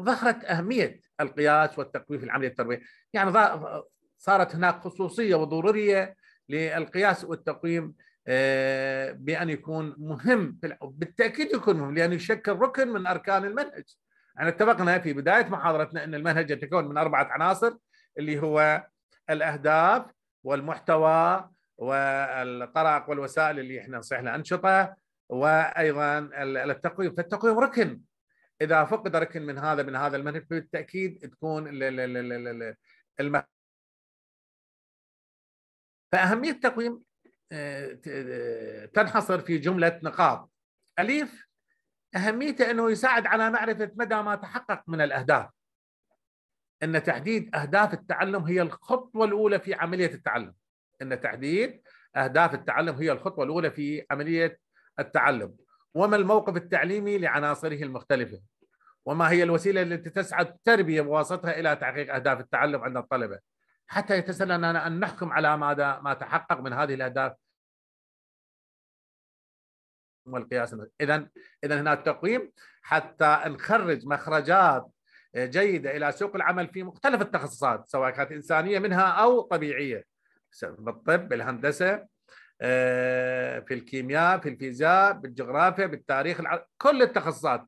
S3: ظهرت أهمية القياس والتقويم في العملية التربوية يعني صارت هناك خصوصية وضرورية للقياس والتقويم آه، بأن يكون مهم بالتأكيد يكون مهم لأنه يشكل ركن من أركان المنهج احنا اتفقنا في بداية محاضرتنا أن المنهج يتكون من أربعة عناصر اللي هو الأهداف والمحتوى والطرق والوسائل اللي احنا نصيح لها أنشطة وايضا التقويم فالتقويم ركن اذا فقد ركن من هذا من هذا المنهج بالتاكيد تكون الم... فاهميه التقويم آه، تنحصر في جمله نقاط اليف اهميته انه يساعد على معرفه مدى ما تحقق من الاهداف ان تحديد اهداف التعلم هي الخطوه الاولى في عمليه التعلم ان تحديد اهداف التعلم هي الخطوه الاولى في عمليه التعلم وما الموقف التعليمي لعناصره المختلفة وما هي الوسيلة التي تسعى التربية بواسطها إلى تحقيق أهداف التعلم عند الطلبة حتى يتسنى لنا أن نحكم على ماذا ما تحقق من هذه الأهداف والقياس إذا إذا هنا التقويم حتى نخرج مخرجات جيدة إلى سوق العمل في مختلف التخصصات سواء كانت إنسانية منها أو طبيعية بالطب بالهندسة آه، في الكيمياء في الفيزياء بالجغرافيا بالتاريخ كل التخصصات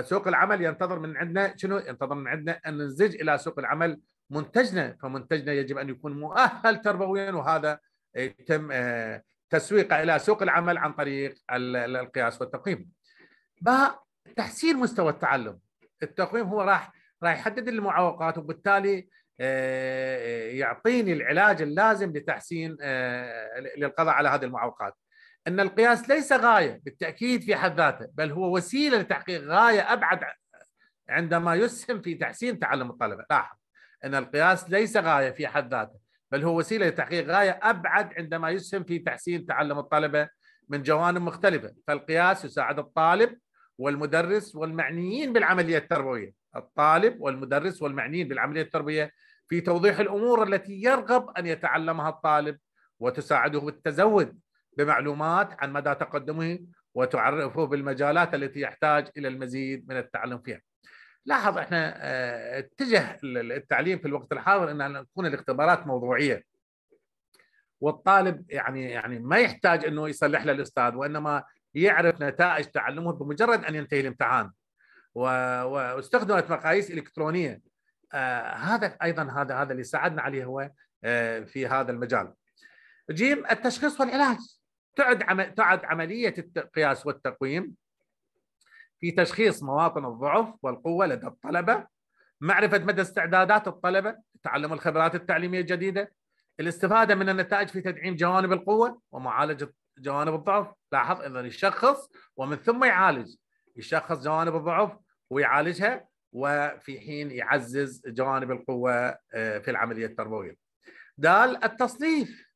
S3: سوق العمل ينتظر من عندنا شنو ينتظر من عندنا ان ننزج الى سوق العمل منتجنا فمنتجنا يجب ان يكون مؤهل تربويا وهذا يتم آه، تسويقه الى سوق العمل عن طريق القياس والتقييم باء تحسين مستوى التعلم التقويم هو راح راح يحدد المعوقات وبالتالي آه، آه، يعطيني العلاج اللازم لتحسين آه، للقضاء على هذه المعوقات ان القياس ليس غايه بالتاكيد في حد ذاته بل هو وسيله لتحقيق غايه ابعد عندما يسهم في تحسين تعلم الطلبه لاحظ ان القياس ليس غايه في حد ذاته بل هو وسيله لتحقيق غايه ابعد عندما يسهم في تحسين تعلم الطلبه من جوانب مختلفه فالقياس يساعد الطالب والمدرس والمعنيين بالعمليه التربويه الطالب والمدرس والمعنيين بالعمليه التربويه في توضيح الامور التي يرغب ان يتعلمها الطالب وتساعده بالتزود بمعلومات عن مدى تقدمه وتعرفه بالمجالات التي يحتاج الى المزيد من التعلم فيها. لاحظ احنا آه، اتجه التعليم في الوقت الحاضر ان تكون الاختبارات موضوعيه. والطالب يعني يعني ما يحتاج انه يصلح له الاستاذ وانما يعرف نتائج تعلمه بمجرد ان ينتهي الامتحان. واستخدمت مقاييس الكترونيه آه، هذا ايضا هذا هذا اللي ساعدنا عليه هو آه، في هذا المجال. جيم التشخيص والعلاج تعد تعد عمليه القياس والتقويم في تشخيص مواطن الضعف والقوه لدى الطلبه، معرفه مدى استعدادات الطلبه، تعلم الخبرات التعليميه الجديده، الاستفاده من النتائج في تدعيم جوانب القوه ومعالجه جوانب الضعف، لاحظ انه يشخص ومن ثم يعالج، يشخص جوانب الضعف ويعالجها وفي حين يعزز جوانب القوة آه، في العملية التربوية دال التصنيف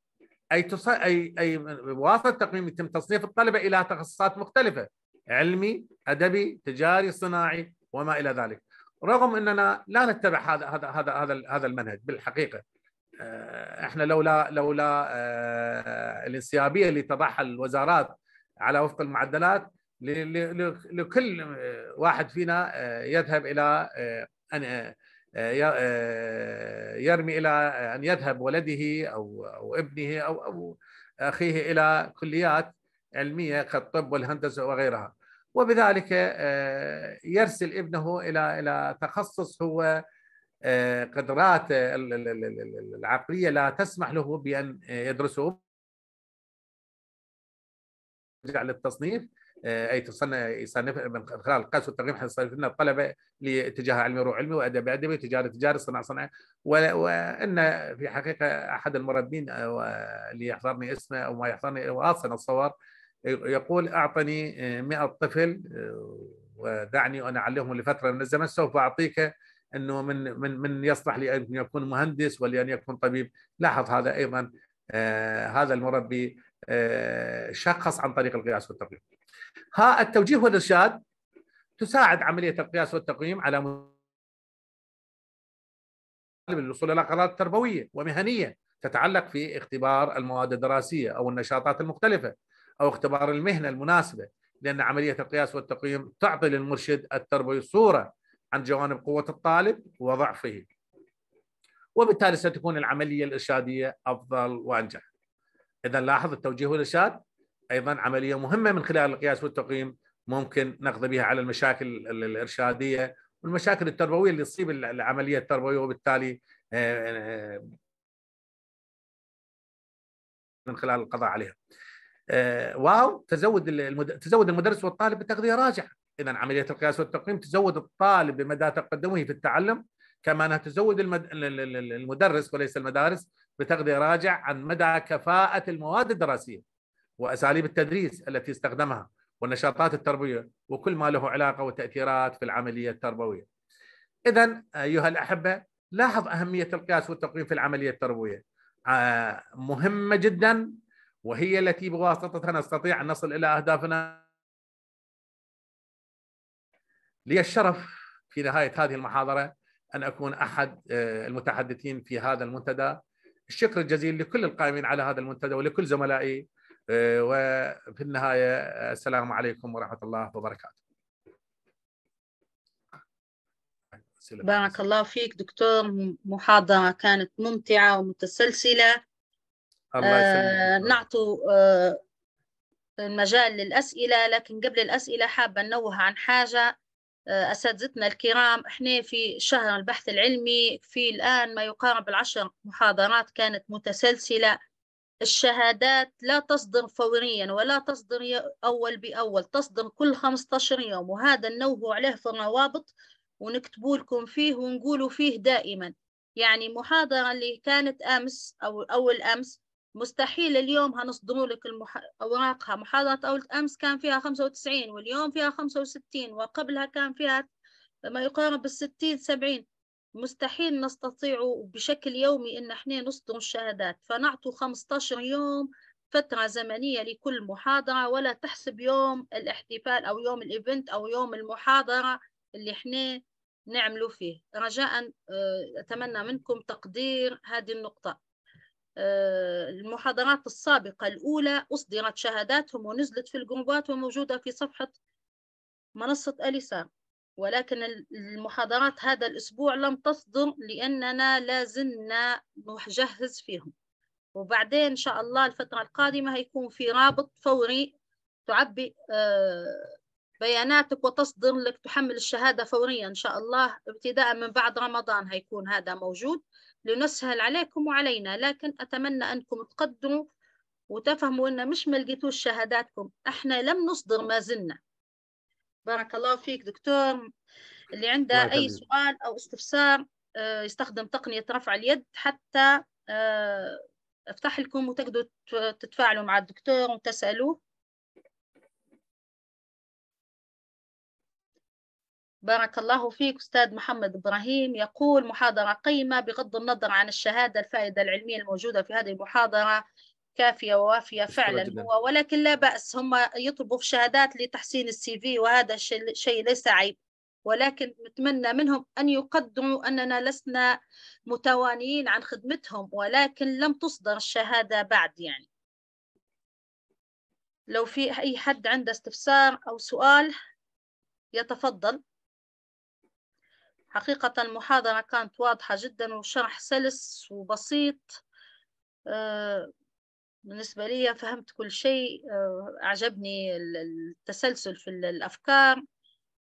S3: أي, تص... أي... أي وافق التقويم يتم تصنيف الطلبة إلى تخصصات مختلفة علمي أدبي تجاري صناعي وما إلى ذلك رغم أننا لا نتبع هذا هذا هذا هذا, هذا المنهج بالحقيقة آه، احنا لولا لولا آه، الانسيابيه اللي تضعها الوزارات على وفق المعدلات لكل واحد فينا آه، يذهب الى آه، ان آه، يرمي الى ان يذهب ولده او او ابنه او او اخيه الى كليات علميه كالطب والهندسه وغيرها وبذلك يرسل ابنه الى الى تخصص هو قدرات العقليه لا تسمح له بان يدرسه يرجع للتصنيف آه، اي يصنف من خلال القياس والترغيب حيصنف لنا الطلبه لاتجاه علمي روح علمي وادب ادبي تجاره تجاري صناعه صناعه وان في حقيقه احد المربين آه، اللي يحضرني اسمه او ما يحضرني واصلا الصور يقول اعطني 100 آه، طفل ودعني وانا اعلمهم لفتره من الزمن سوف اعطيك انه من من من يصلح لان يكون مهندس ولان يكون طبيب لاحظ هذا ايضا آه هذا المربي آه شخص عن طريق القياس والتقييم ها التوجيه والإرشاد تساعد عملية القياس والتقييم على للوصول إلى قرارات تربوية ومهنية تتعلق في اختبار المواد الدراسية أو النشاطات المختلفة أو اختبار المهنة المناسبة لأن عملية القياس والتقييم تعطي للمرشد التربوي صورة عن جوانب قوة الطالب وضعفه وبالتالي ستكون العملية الإرشادية أفضل وأنجح إذا لاحظ التوجيه والإرشاد ايضا عمليه مهمه من خلال القياس والتقييم ممكن نقضي بها على المشاكل الارشاديه والمشاكل التربويه اللي تصيب العمليه التربويه وبالتالي آه، آه، من خلال القضاء عليها. آه، واو تزود تزود المدرس والطالب بتغذيه راجعه، اذا عمليه القياس والتقييم تزود الطالب بمدى تقدمه في التعلم كما انها تزود المدرس وليس المدارس بتغذيه راجع عن مدى كفاءه المواد الدراسيه. واساليب التدريس التي استخدمها والنشاطات التربويه وكل ما له علاقه وتاثيرات في العمليه التربويه. اذا ايها الاحبه لاحظ اهميه القياس والتقويم في العمليه التربويه. آه، مهمه جدا وهي التي بواسطتها نستطيع ان نصل الى اهدافنا. لي الشرف في نهايه هذه المحاضره ان اكون احد آه، المتحدثين في هذا المنتدى. الشكر الجزيل لكل القائمين على هذا المنتدى ولكل زملائي آه، وفي النهاية السلام عليكم
S2: ورحمة الله وبركاته بارك الله فيك دكتور محاضرة كانت ممتعة ومتسلسلة الله آه نعطوا آه، المجال للأسئلة لكن قبل الأسئلة حابة ننوه عن حاجة آه، أساتذتنا الكرام إحنا في شهر البحث العلمي في الآن ما يقارب العشر محاضرات كانت متسلسلة الشهادات لا تصدر فوريا ولا تصدر أول بأول تصدر كل 15 يوم وهذا النوه عليه في الروابط ونكتبوا لكم فيه ونقولوا فيه دائما يعني محاضرة اللي كانت أمس أو أول أمس مستحيل اليوم هنصدروا لك المح... أوراقها محاضرة أول أمس كان فيها 95 واليوم فيها 65 وقبلها كان فيها ما يقارب الستين سبعين مستحيل نستطيع بشكل يومي ان احنا نصدر الشهادات فنعطوا 15 يوم فترة زمنية لكل محاضرة ولا تحسب يوم الاحتفال أو يوم الإيفنت أو يوم المحاضرة اللي احنا نعملوا فيه رجاء آه، أتمنى منكم تقدير هذه النقطة آه، المحاضرات السابقة الأولى أصدرت شهاداتهم ونزلت في الجروبات وموجودة في صفحة منصة أليسار ولكن المحاضرات هذا الأسبوع لم تصدر لأننا لازلنا نجهز فيهم وبعدين إن شاء الله الفترة القادمة هيكون في رابط فوري تعبي آه، بياناتك وتصدر لك تحمل الشهادة فوريا إن شاء الله ابتداء من بعد رمضان هيكون هذا موجود لنسهل عليكم وعلينا لكن أتمنى أنكم تقدروا وتفهموا أن مش ملقيتوا شهاداتكم احنا لم نصدر ما زلنا بارك الله فيك دكتور اللي عنده أي سؤال أو استفسار آه، يستخدم تقنية رفع اليد حتى آه، افتح لكم وتقدروا تتفاعلوا مع الدكتور وتسألوه بارك الله فيك أستاذ محمد إبراهيم يقول محاضرة قيمة بغض النظر عن الشهادة الفائدة العلمية الموجودة في هذه المحاضرة كافية ووافية فعلا هو ولكن لا بأس هم يطلبوا شهادات لتحسين السي في وهذا شيء ليس عيب ولكن نتمنى منهم أن يقدموا أننا لسنا متوانيين عن خدمتهم ولكن لم تصدر الشهادة بعد يعني لو في أي حد عنده استفسار أو سؤال يتفضل حقيقة المحاضرة كانت واضحة جدا وشرح سلس وبسيط آه، بالنسبة لي فهمت كل شيء آه، أعجبني التسلسل في الأفكار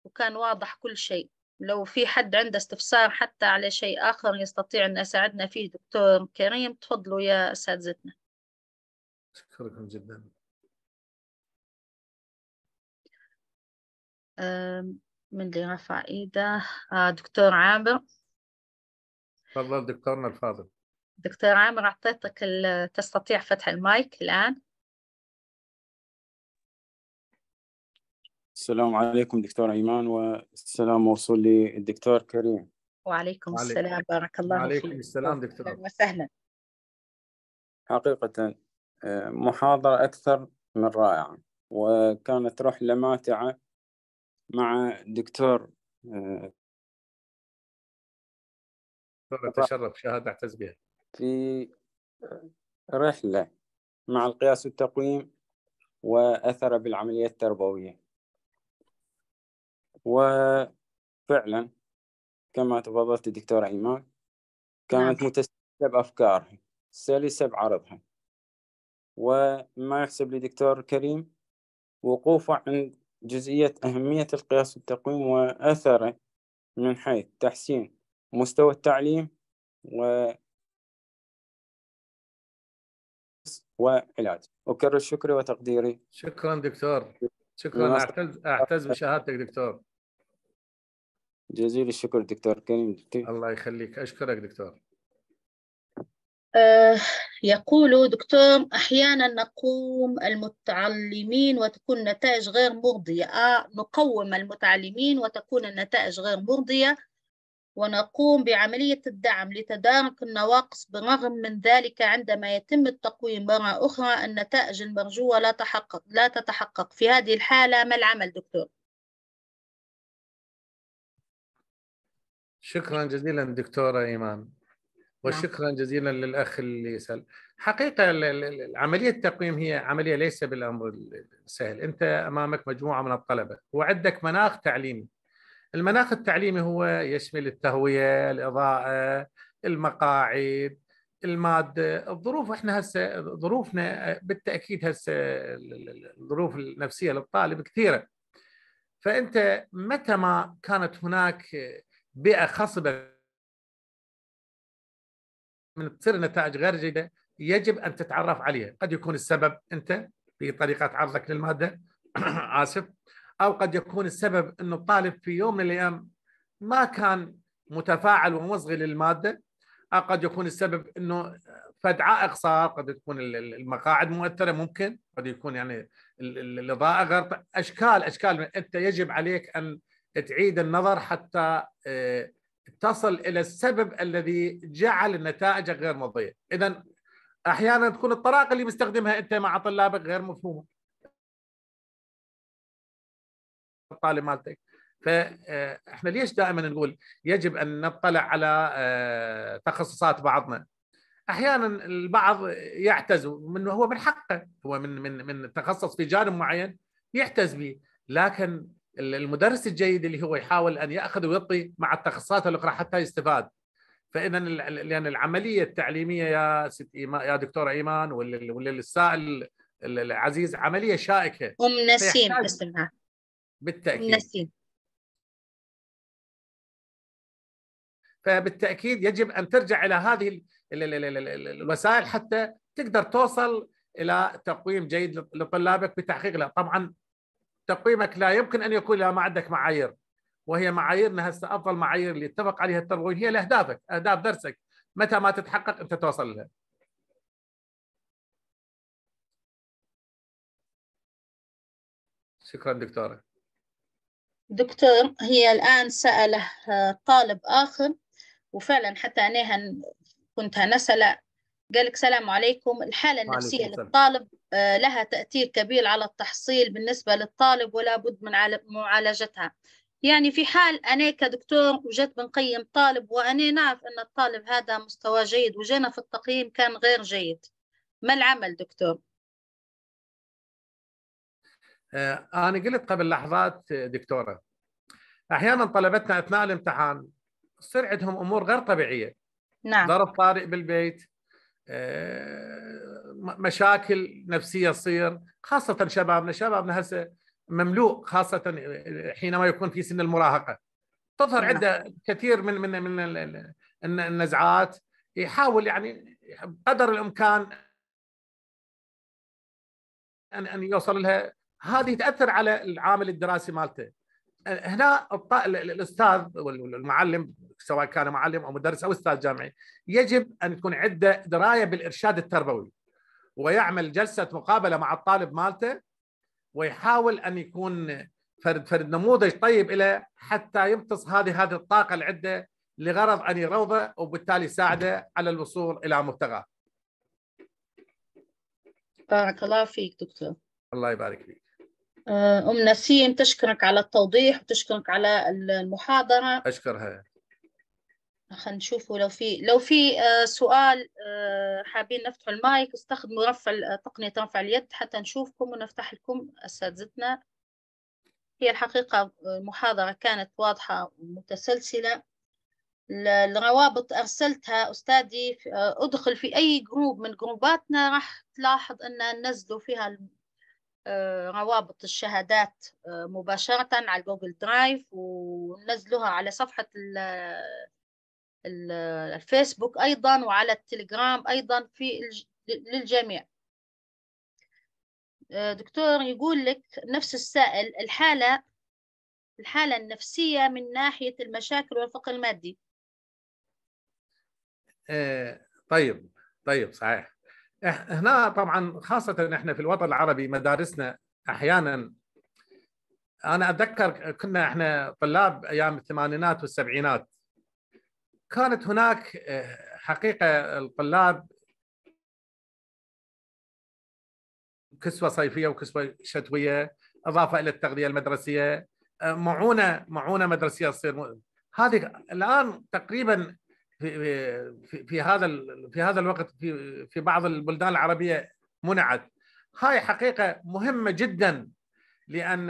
S2: وكان واضح كل شيء لو في حد عنده استفسار حتى على شيء آخر يستطيع أن أساعدنا فيه دكتور كريم تفضلوا يا أساتذتنا
S4: شكراً جدا
S2: من اللي رفع إيده آه، دكتور عامر
S3: تفضل دكتورنا الفاضل
S2: دكتور عامر أعطيتك تستطيع فتح المايك الآن
S4: السلام عليكم دكتور أيمان والسلام موصول للدكتور كريم
S2: وعليكم عليك. السلام بارك الله فيك وعليكم السلام دكتور أهلا وسهلا
S4: حقيقة محاضرة أكثر من رائعة وكانت رحلة ماتعة مع دكتور آه،
S1: تشرف
S3: شهادة أعتز بها في رحلة
S4: مع القياس والتقويم وأثر بالعملية التربوية وفعلا كما تفضلت الدكتورة إيمان نعم. كانت متسلسلة بأفكارها سلسة بعرضها وما يحسب لدكتور كريم وقوفه عند جزئية أهمية القياس والتقويم وأثره من حيث تحسين مستوى التعليم و وعلاج أكرر شكري وتقديري
S3: شكرا دكتور شكرا أعتز, أعتز بشهادتك دكتور جزيل الشكر دكتور كريم الله يخليك أشكرك دكتور
S2: آه، يقول دكتور أحيانا نقوم المتعلمين وتكون النتائج غير مرضية آه، نقوم المتعلمين وتكون النتائج غير مرضية ونقوم بعملية الدعم لتدارك النواقص بالرغم من ذلك عندما يتم التقويم مرة أخرى النتائج المرجوة لا تحقق لا تتحقق في هذه الحالة ما العمل دكتور؟
S3: شكرا جزيلا دكتورة إيمان نعم. وشكرا جزيلا للأخ اللي يسأل حقيقة عملية التقويم هي عملية ليس بالأمر السهل أنت أمامك مجموعة من الطلبة وعندك مناخ تعليمي المناخ التعليمي هو يشمل التهويه، الاضاءه، المقاعد، الماده، الظروف احنا هسه ظروفنا بالتاكيد هسه الظروف النفسيه للطالب كثيره. فانت متى ما كانت هناك بيئه خصبه من تصير نتائج غير جيده يجب ان تتعرف عليها، قد يكون السبب انت في طريقه عرضك للماده اسف او قد يكون السبب انه الطالب في يوم من الايام ما كان متفاعل ومصغي للماده او قد يكون السبب انه فد عائق صار قد تكون المقاعد مؤثره ممكن قد يكون يعني الاضاءه غير اشكال اشكال انت يجب عليك ان تعيد النظر حتى آه، تصل الى السبب الذي جعل النتائج غير مرضيه اذا احيانا تكون الطرائق اللي مستخدمها انت مع طلابك غير مفهومه الطالب مالتك فاحنا آه، ليش دائما نقول يجب ان نطلع على آه، تخصصات بعضنا احيانا البعض يعتز من هو من حقه هو من من من تخصص في جانب معين يعتز به لكن المدرس الجيد اللي هو يحاول ان ياخذ ويعطي مع التخصصات الاخرى حتى يستفاد فاذا لان العمليه التعليميه يا ست إيما يا دكتور ايمان وللسائل العزيز عمليه شائكه ام نسيم اسمها بالتأكيد نسي. فبالتأكيد يجب أن ترجع إلى هذه الوسائل حتى تقدر توصل إلى تقويم جيد لطلابك بتحقيق له طبعا تقويمك لا يمكن أن يكون إذا ما عندك معايير وهي معاييرنا هسه أفضل معايير اللي اتفق عليها التربوي هي لأهدافك أهداف درسك متى ما تتحقق أنت توصل لها
S1: شكرا دكتوره
S2: دكتور هي الآن سأله آه، طالب آخر وفعلا حتى أنا كنت هنسأل قال لك السلام عليكم الحالة النفسية للطالب آه، لها تأثير كبير على التحصيل بالنسبة للطالب ولا بد من معالجتها يعني في حال أنا كدكتور وجيت بنقيم طالب وأنا نعرف أن الطالب هذا مستوى جيد وجينا في التقييم كان غير جيد ما العمل دكتور؟
S3: آه، انا قلت قبل لحظات دكتوره احيانا طلبتنا اثناء الامتحان تصير عندهم امور غير طبيعيه نعم ضرب طارئ بالبيت آه، مشاكل نفسيه تصير خاصه شبابنا شبابنا هسه مملوء خاصه حينما يكون في سن المراهقه تظهر نعم. عنده كثير من من من النزعات يحاول يعني قدر الامكان ان ان يوصل لها هذه تاثر على العامل الدراسي مالته هنا الاستاذ والمعلم سواء كان معلم او مدرس او استاذ جامعي يجب ان تكون عنده درايه بالارشاد التربوي ويعمل جلسه مقابله مع الطالب مالته ويحاول ان يكون فرد فرد نموذج طيب له حتى يمتص هذه هذه الطاقه اللي عنده لغرض ان يروضه وبالتالي يساعده على الوصول الى مبتغاه.
S2: بارك الله فيك دكتور.
S3: الله يبارك فيك.
S2: آه، أم نسيم تشكرك على التوضيح وتشكرك على المحاضرة أشكرها خلينا نشوف لو في لو في آه، سؤال آه، حابين نفتحوا المايك استخدموا رفع تقنية رفع اليد حتى نشوفكم ونفتح لكم أساتذتنا هي الحقيقة المحاضرة كانت واضحة ومتسلسلة الروابط أرسلتها أستاذي أدخل في أي جروب من جروباتنا راح تلاحظ أن ننزلوا فيها آه، روابط الشهادات آه، مباشرة على جوجل درايف ونزلوها على صفحة الفيسبوك أيضا وعلى التليجرام أيضا في للجميع آه، دكتور يقول لك نفس السائل الحالة الحالة النفسية من ناحية المشاكل والفقر المادي
S3: طيب طيب صحيح هنا طبعا خاصة احنا في الوطن العربي مدارسنا احيانا انا اتذكر كنا احنا طلاب ايام الثمانينات والسبعينات كانت هناك حقيقة الطلاب كسوة صيفية وكسوة شتوية إضافة إلى التغذية المدرسية معونة معونة مدرسية تصير هذه الآن تقريبا في في في هذا في هذا الوقت في في بعض البلدان العربيه منعت هاي حقيقه مهمه جدا لان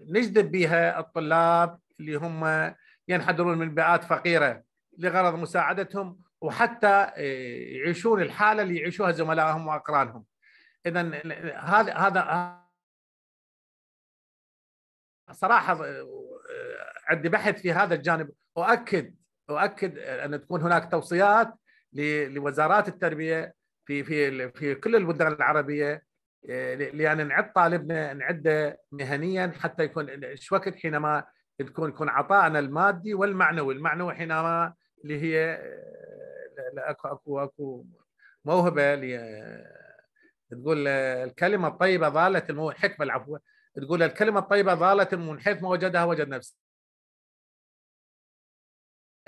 S3: نجذب بها الطلاب اللي هم ينحدرون من بيئات فقيره لغرض مساعدتهم وحتى إيه، يعيشون الحاله اللي يعيشوها زملائهم واقرانهم. اذا هذا هذا صراحه إيه، عندي بحث في هذا الجانب اؤكد اؤكد ان تكون هناك توصيات لوزارات التربيه في في في كل البلدان العربيه آه، لان نعد طالبنا نعده مهنيا حتى يكون ايش وقت حينما تكون يكون عطائنا المادي والمعنوي، المعنوي حينما اللي هي آه، اكو اكو اكو موهبه تقول الكلمه الطيبه ضالت الموهبه الحكمه العفو تقول الكلمه الطيبه ضالت من حيث ما وجدها وجد نفسه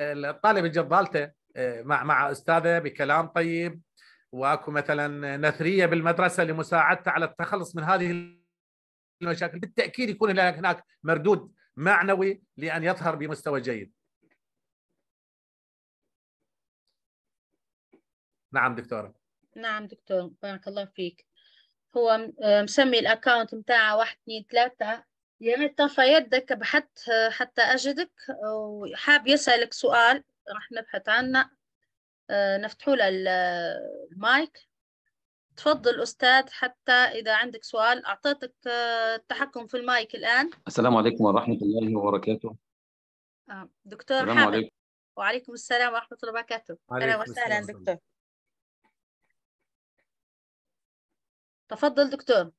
S3: الطالب الجبالته آه، مع مع استاذه بكلام طيب واكو مثلا نثريه بالمدرسه لمساعدته على التخلص من هذه المشاكل بالتاكيد يكون هناك مردود معنوي لان يظهر بمستوى جيد. نعم دكتوره.
S2: نعم دكتور بارك الله فيك. هو آه، مسمي الاكونت بتاعه 1 2 3 يا يعني ريت تنفيات دك بحث حتى أجدك وحاب يسألك سؤال راح نبحث عنه آه، نفتحوا له المايك تفضل أستاذ حتى إذا عندك سؤال أعطيتك آه، التحكم في المايك الآن
S4: السلام عليكم ورحمة الله وبركاته
S2: آه، دكتور السلام حامد عليكم. وعليكم السلام ورحمة الله وبركاته أهلا وسهلا دكتور تفضل دكتور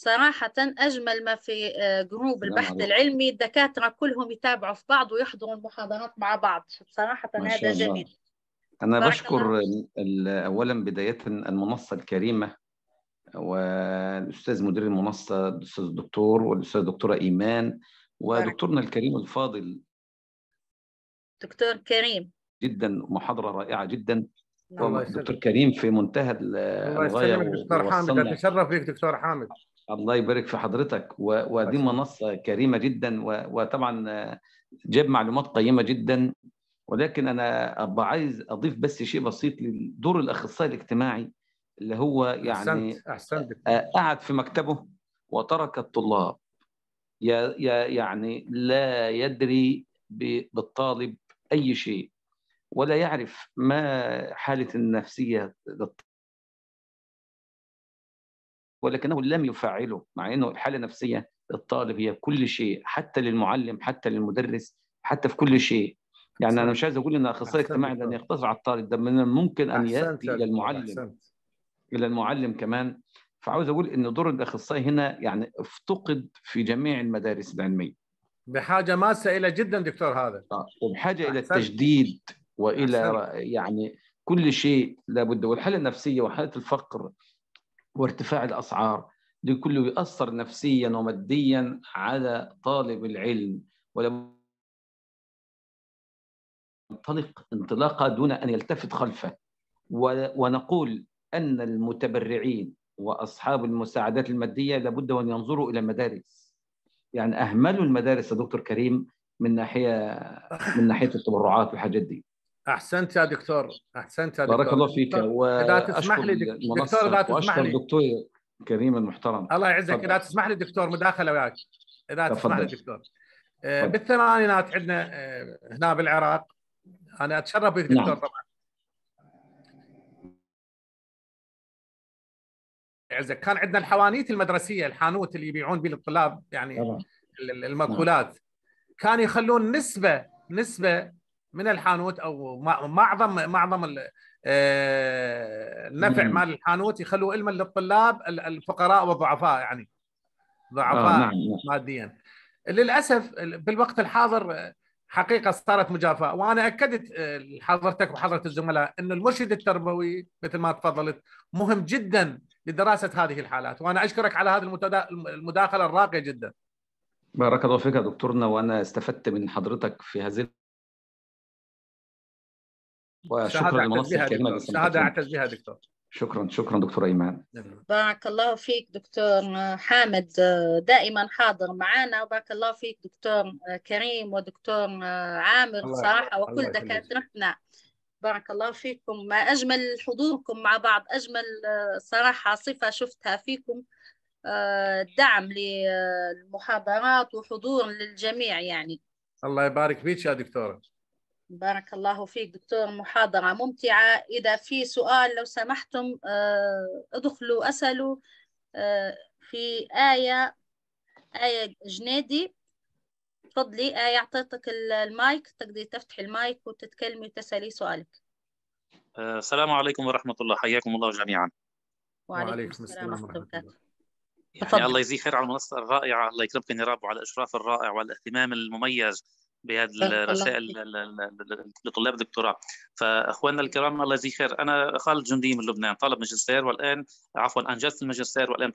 S2: صراحة أجمل ما في آه، جروب البحث الله. العلمي الدكاترة كلهم يتابعوا في بعض ويحضروا المحاضرات مع بعض صراحة هذا جميل
S4: أنا بشكر أولا بداية المنصة الكريمة والأستاذ مدير المنصة الأستاذ الدكتور والأستاذ الدكتورة إيمان ودكتورنا الكريم الفاضل
S2: دكتور كريم
S4: جدا محاضرة رائعة جدا
S2: دكتور
S4: كريم في منتهى الغاية الله يسلمك دكتور حامد
S3: أتشرف فيك دكتور حامد
S4: الله يبارك في حضرتك ودي منصه كريمه جدا وطبعا جاب معلومات قيمه جدا ولكن انا ابقى عايز اضيف بس شيء بسيط لدور الاخصائي الاجتماعي اللي هو يعني أحسنت. أحسنت. آه، قعد في مكتبه وترك الطلاب يعني لا يدري بالطالب اي شيء ولا يعرف ما حاله النفسيه للطالب ولكنه لم يفعله مع انه الحاله النفسيه للطالب هي كل شيء حتى للمعلم حتى للمدرس حتى في كل شيء يعني انا مش عايز اقول ان اخصائي اجتماعي لن يقتصر على الطالب ده من الممكن ان ياتي الى المعلم أحسنت. الى المعلم كمان فعاوز اقول ان دور الاخصائي هنا يعني افتقد في جميع المدارس العلميه
S3: بحاجه ماسه الى جدا دكتور هذا
S4: آه، وبحاجه الى التجديد والى أحسنت. يعني كل شيء لابد والحاله النفسيه وحاله الفقر وارتفاع الاسعار ده كله بيأثر نفسيا وماديا على طالب العلم ولا ينطلق انطلاقه دون ان يلتفت خلفه ونقول ان المتبرعين واصحاب المساعدات الماديه لابد ان ينظروا الى المدارس يعني اهملوا المدارس يا دكتور كريم من ناحيه من ناحيه التبرعات والحاجات دي
S3: احسنت يا دكتور احسنت يا دكتور بارك الله فيك اذا تسمح لي دكتور اذا تسمح لي
S4: دكتور كريم المحترم الله يعزك اذا
S3: تسمح لي دكتور مداخله وياك اذا تسمح لي دكتور آه، بالثمانينات عندنا آه، هنا بالعراق انا اتشرف بك دكتور نعم. طبعا يعزك كان عندنا الحوانيت المدرسيه الحانوت اللي يبيعون به للطلاب يعني طبعا. نعم. المأكولات نعم. كانوا يخلون نسبه نسبه من الحانوت او معظم معظم آه، النفع نعم. مال الحانوت يخلوا علما للطلاب الفقراء والضعفاء يعني ضعفاء آه، نعم،, نعم. ماديا للاسف بالوقت الحاضر آه، حقيقه صارت مجافاه وانا اكدت لحضرتك وحضره الزملاء ان المرشد التربوي مثل ما تفضلت مهم جدا لدراسه هذه الحالات وانا اشكرك على هذه المداخله الراقيه جدا.
S4: بارك الله فيك يا دكتورنا وانا استفدت من حضرتك في هذه
S3: وشكرا لمنصه الكريمه شهادة اعتز بها
S4: دكتور شكرا شكرا دكتور ايمان
S2: بارك الله فيك دكتور حامد دائما حاضر معنا وبارك الله فيك دكتور كريم ودكتور عامر صراحه وكل دكاترتنا بارك الله فيكم ما اجمل حضوركم مع بعض اجمل صراحه صفه شفتها فيكم آه، دعم للمحاضرات وحضور للجميع يعني
S3: الله يبارك فيك يا دكتوره
S2: بارك الله فيك دكتور محاضرة ممتعة إذا في سؤال لو سمحتم آه، ادخلوا أسألوا آه، في آية آية جنادي تفضلي آية أعطيتك المايك تقدري تفتحي المايك وتتكلمي وتسألي سؤالك
S1: آه، السلام عليكم ورحمة الله حياكم الله جميعا
S2: وعليكم, وعليكم السلام ورحمة الله
S1: يعني الله يزيد خير على المنصة الرائعة الله يكرمكم يا رب وعلى الإشراف الرائع والإهتمام المميز بهذه الرسائل لطلاب الدكتوراه فاخواننا الكرام الله يجزيه خير انا خالد جندي من لبنان طالب ماجستير والان عفوا انجزت الماجستير والان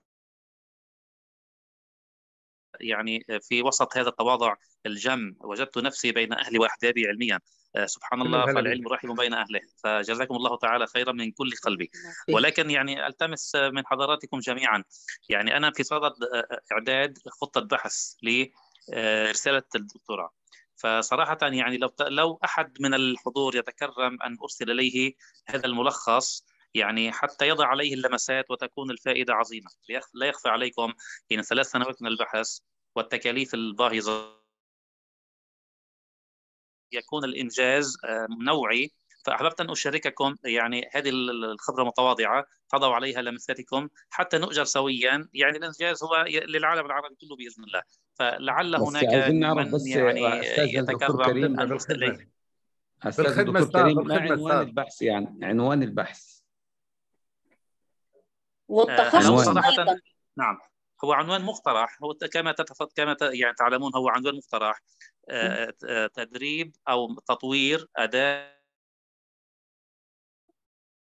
S1: يعني في وسط هذا التواضع الجم وجدت نفسي بين اهلي واحبابي علميا آه، سبحان الله فالعلم رحم بين اهله فجزاكم الله تعالى خيرا من كل قلبي ولكن يعني التمس من حضراتكم جميعا يعني انا في صدد آه، آه، اعداد خطه بحث لرساله الدكتوراه فصراحة يعني لو لو أحد من الحضور يتكرم أن أرسل إليه هذا الملخص يعني حتى يضع عليه اللمسات وتكون الفائدة عظيمة لا يخفى عليكم يعني ثلاث سنوات من البحث والتكاليف الباهظة يكون الإنجاز آه، نوعي فأحببت أن أشارككم يعني هذه الخبرة متواضعة تضعوا عليها لمساتكم حتى نؤجر سويا يعني الانجاز هو للعالم العربي كله بإذن الله فلعل هناك من بس يعني يتكرر أن الخدمة كريم ما عنوان
S4: البحث يعني عنوان البحث
S1: والتخصص صراحة نعم هو عنوان مقترح هو كما كما يعني تعلمون هو عنوان مقترح آه، آه، تدريب او تطوير اداه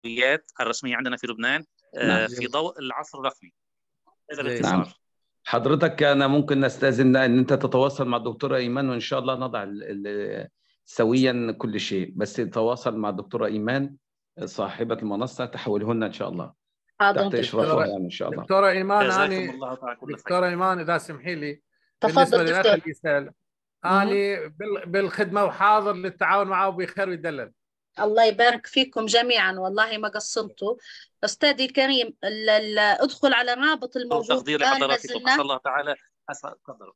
S1: الهويات
S4: الرسميه عندنا في لبنان آه، نعم. في ضوء العصر الرقمي هذا نعم. حضرتك انا ممكن نستاذن ان انت تتواصل مع الدكتوره ايمان وان شاء الله نضع سويا كل شيء بس تواصل مع الدكتوره ايمان صاحبه المنصه تحوله لنا ان شاء الله
S3: تحت اشرافها ان شاء الله دكتوره ايمان انا دكتوره ايمان اذا سمحي لي تفضل بالنسبه للاخ انا بالخدمه
S2: وحاضر للتعاون معه بخير ويدلل الله يبارك فيكم جميعا والله ما قصرتوا أستاذي الكريم ادخل على الرابط الموجود تقدير لحضراتكم أسأل الله
S1: تعالى أسأل أه،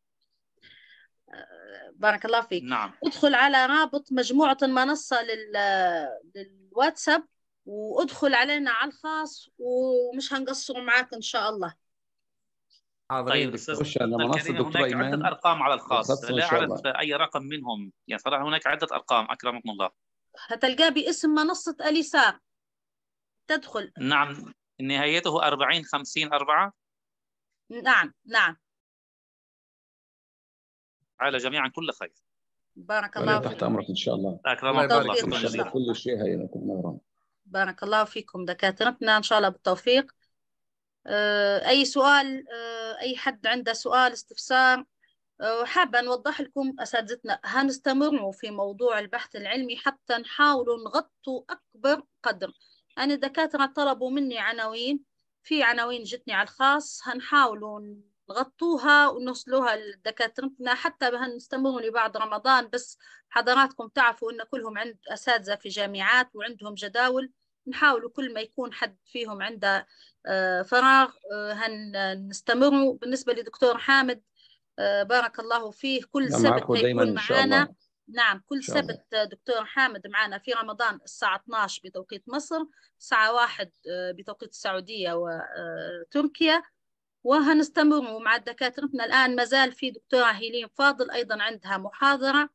S1: بارك الله فيك نعم.
S2: ادخل على رابط مجموعة المنصة لل... للواتساب وادخل علينا على الخاص ومش هنقصر معاك إن شاء الله
S1: حاضرين طيب خش على منصه الدكتور ايمان هناك عده ارقام على الخاص لا اعرف اي رقم منهم يعني صراحه هناك عده ارقام اكرمكم الله
S2: هتلقاه باسم منصة أليسار تدخل
S1: نعم نهايته 40 50 4
S2: نعم نعم
S1: على جميعا كل خير
S2: بارك الله تحت
S4: امرك ان شاء الله
S2: اكرمك الله
S4: كل شيء هينكم نورا
S2: بارك الله فيكم دكاترتنا ان شاء الله بالتوفيق أه، اي سؤال أه، اي حد عنده سؤال استفسار حابة نوضح لكم أساتذتنا هنستمر في موضوع البحث العلمي حتى نحاول نغطوا أكبر قدر أنا الدكاترة طلبوا مني عناوين في عناوين جتني على الخاص هنحاولوا نغطوها ونوصلوها لدكاترتنا حتى هنستمر لبعد رمضان بس حضراتكم تعرفوا إن كلهم عند أساتذة في جامعات وعندهم جداول نحاولوا كل ما يكون حد فيهم عنده آه، فراغ هنستمروا آه، بالنسبة لدكتور حامد آه، بارك الله فيه كل نعم، سبت يكون معنا نعم كل سبت آه، دكتور حامد معنا في رمضان الساعة 12 بتوقيت مصر الساعة 1 آه، بتوقيت السعودية وتركيا وهنستمر مع دكاترتنا الآن مازال في دكتورة هيلين فاضل أيضا عندها محاضرة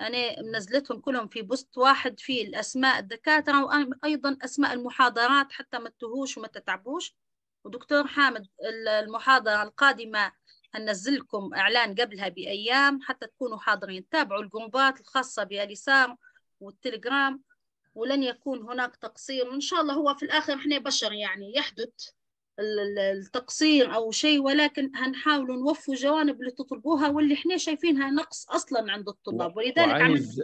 S2: أنا منزلتهم كلهم في بوست واحد في الأسماء الدكاترة وأيضا أسماء المحاضرات حتى ما تتهوش وما تتعبوش ودكتور حامد المحاضرة القادمة لكم اعلان قبلها بايام حتى تكونوا حاضرين تابعوا الجروبات الخاصه باليسار والتليجرام ولن يكون هناك تقصير وان شاء الله هو في الاخر احنا بشر يعني يحدث التقصير او شيء ولكن هنحاول نوفوا جوانب اللي تطلبوها واللي احنا شايفينها نقص اصلا عند الطلاب ولذلك عايز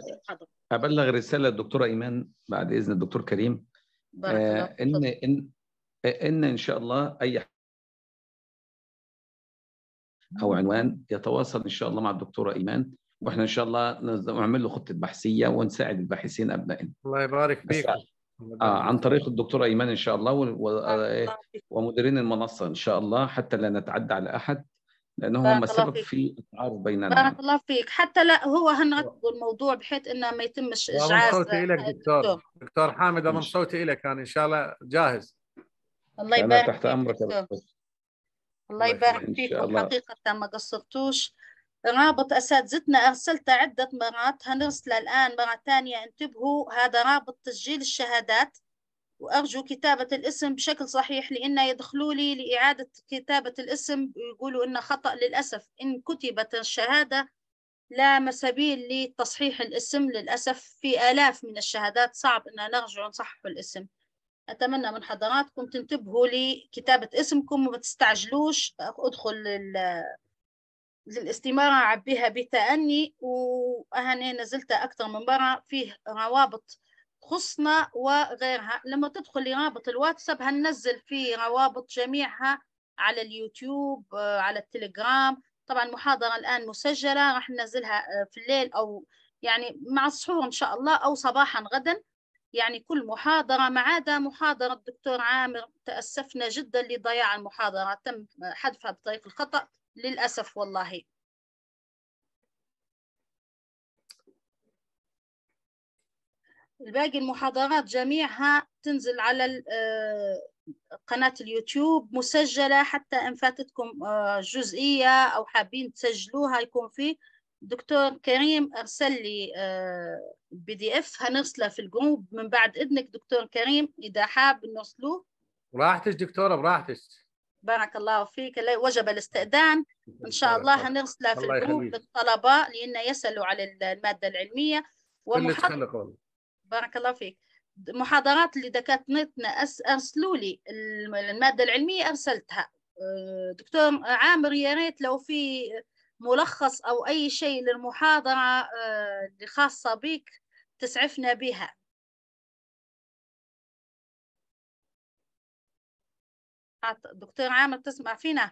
S4: ابلغ رساله الدكتوره ايمان بعد اذن الدكتور كريم آه الله. ان ان ان ان شاء الله اي او عنوان يتواصل ان شاء الله مع الدكتوره ايمان واحنا ان شاء الله نعمل له خطه بحثيه ونساعد الباحثين ابنائنا
S1: الله يبارك فيك آه عن
S4: طريق الدكتوره ايمان ان شاء الله و... إيه، ومديرين المنصه ان شاء الله حتى لا نتعدى على احد
S3: لانه هم سبب في التعارض بيننا بارك
S2: الله فيك حتى لا هو هنرتبوا الموضوع بحيث انه ما يتمش اشعاع صوتي لك
S3: دكتور دكتور حامد من صوتي لك كان يعني ان شاء الله جاهز
S2: الله يبارك تحت امرك دكتور الله يبارك فيكم حقيقة ما قصرتوش رابط أساتذتنا أرسلته عدة مرات هنرسله الآن مرة ثانية انتبهوا هذا رابط تسجيل الشهادات وأرجو كتابة الاسم بشكل صحيح لأن يدخلوا لي لإعادة كتابة الاسم يقولوا إنه خطأ للأسف إن كتبت الشهادة لا مسبيل لتصحيح الاسم للأسف في آلاف من الشهادات صعب إن نرجع نصحح الاسم أتمنى من حضراتكم تنتبهوا لكتابة اسمكم وما تستعجلوش أدخل للاستمارة عبيها بتأني وأهني نزلت أكثر من مرة فيه روابط تخصنا وغيرها لما تدخل لرابط الواتساب هننزل فيه روابط جميعها على اليوتيوب على التليجرام طبعا المحاضرة الآن مسجلة راح ننزلها آه، في الليل أو يعني مع السحور إن شاء الله أو صباحا غدا يعني كل محاضرة ما عدا محاضرة الدكتور عامر تأسفنا جدا لضياع المحاضرة تم حذفها بطريق الخطأ للأسف والله الباقي المحاضرات جميعها تنزل على آه، قناة اليوتيوب مسجلة حتى إن فاتتكم آه، جزئية أو حابين تسجلوها يكون فيه دكتور كريم أرسل لي البي دي اف هنرسله في الجروب من بعد إذنك دكتور كريم إذا حاب نرسله
S3: براحتك دكتورة براحتك
S2: بارك الله فيك وجب الاستئذان إن شاء الله هنرسله في الجروب للطلبة لأن يسألوا على المادة العلمية ومحاضرة بارك الله فيك محاضرات اللي دكاترتنا ارسلوا لي الماده العلميه ارسلتها آه، دكتور عامر يا ريت لو في ملخص أو أي شيء للمحاضرة آه، الخاصة بك تسعفنا بها دكتور عامر تسمع فينا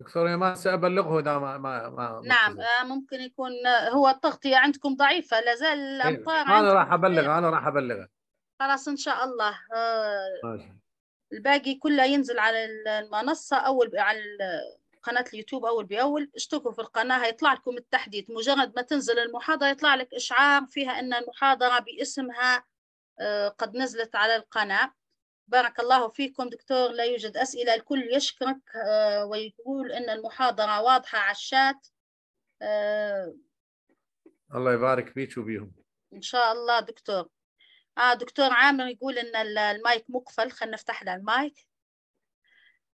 S3: دكتور ما سأبلغه ده ما ما, ما نعم ممكن,
S2: آه، ممكن يكون آه، هو التغطية عندكم ضعيفة لازال الأمطار إيه، أنا راح
S3: أبلغه أنا راح أبلغه
S2: خلاص ان شاء الله آه، طيب. الباقي كله ينزل على المنصه اول على قناه اليوتيوب اول باول اشتركوا في القناه هيطلع لكم التحديث مجرد ما تنزل المحاضره يطلع لك اشعار فيها ان المحاضره باسمها آه، قد نزلت على القناه بارك الله فيكم دكتور لا يوجد اسئله الكل يشكرك آه، ويقول ان المحاضره واضحه على الشات
S3: الله يبارك فيك وبيهم
S2: ان شاء الله دكتور آه دكتور عامر يقول ان المايك مقفل خلينا نفتح له المايك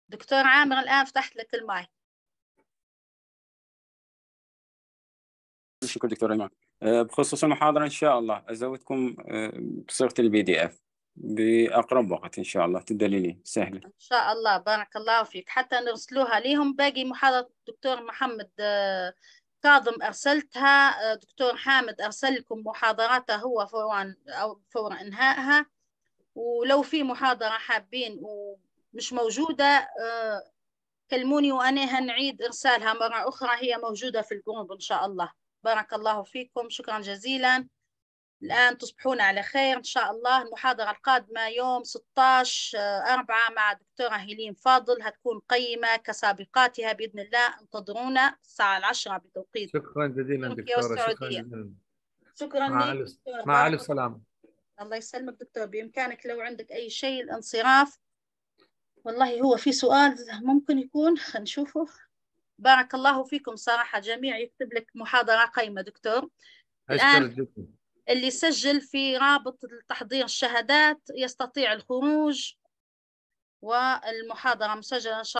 S2: دكتور عامر الان فتحت لك المايك
S1: شكرا
S4: دكتور ايمن آه، بخصوص المحاضره ان شاء الله ازودكم بصيغه آه، البي دي اف باقرب وقت ان شاء الله تدليلي سهله ان
S2: شاء الله بارك الله فيك حتى نرسلوها ليهم باقي محاضره الدكتور محمد آه، كاظم أرسلتها آه، دكتور حامد أرسل لكم محاضراته هو فورا أو فور إنهائها ولو في محاضرة حابين ومش موجودة آه، كلموني وأنا هنعيد إرسالها مرة أخرى هي موجودة في الجروب إن شاء الله بارك الله فيكم شكرا جزيلا الآن تصبحون على خير إن شاء الله المحاضرة القادمة يوم 16 أربعة مع دكتورة هيلين فاضل هتكون قيمة كسابقاتها بإذن الله انتظرونا الساعة العشرة بتوقيت
S3: شكرا جزيلا دكتورة شكرا جزيلا
S2: شكرا مع ألف مع ألف سلامة الله يسلمك دكتور بإمكانك لو عندك أي شيء الانصراف والله هو في سؤال ممكن يكون نشوفه بارك الله فيكم صراحة جميع يكتب لك محاضرة قيمة دكتور أشكرك اللي سجل في رابط تحضير الشهادات يستطيع الخروج والمحاضرة مسجلة إن شاء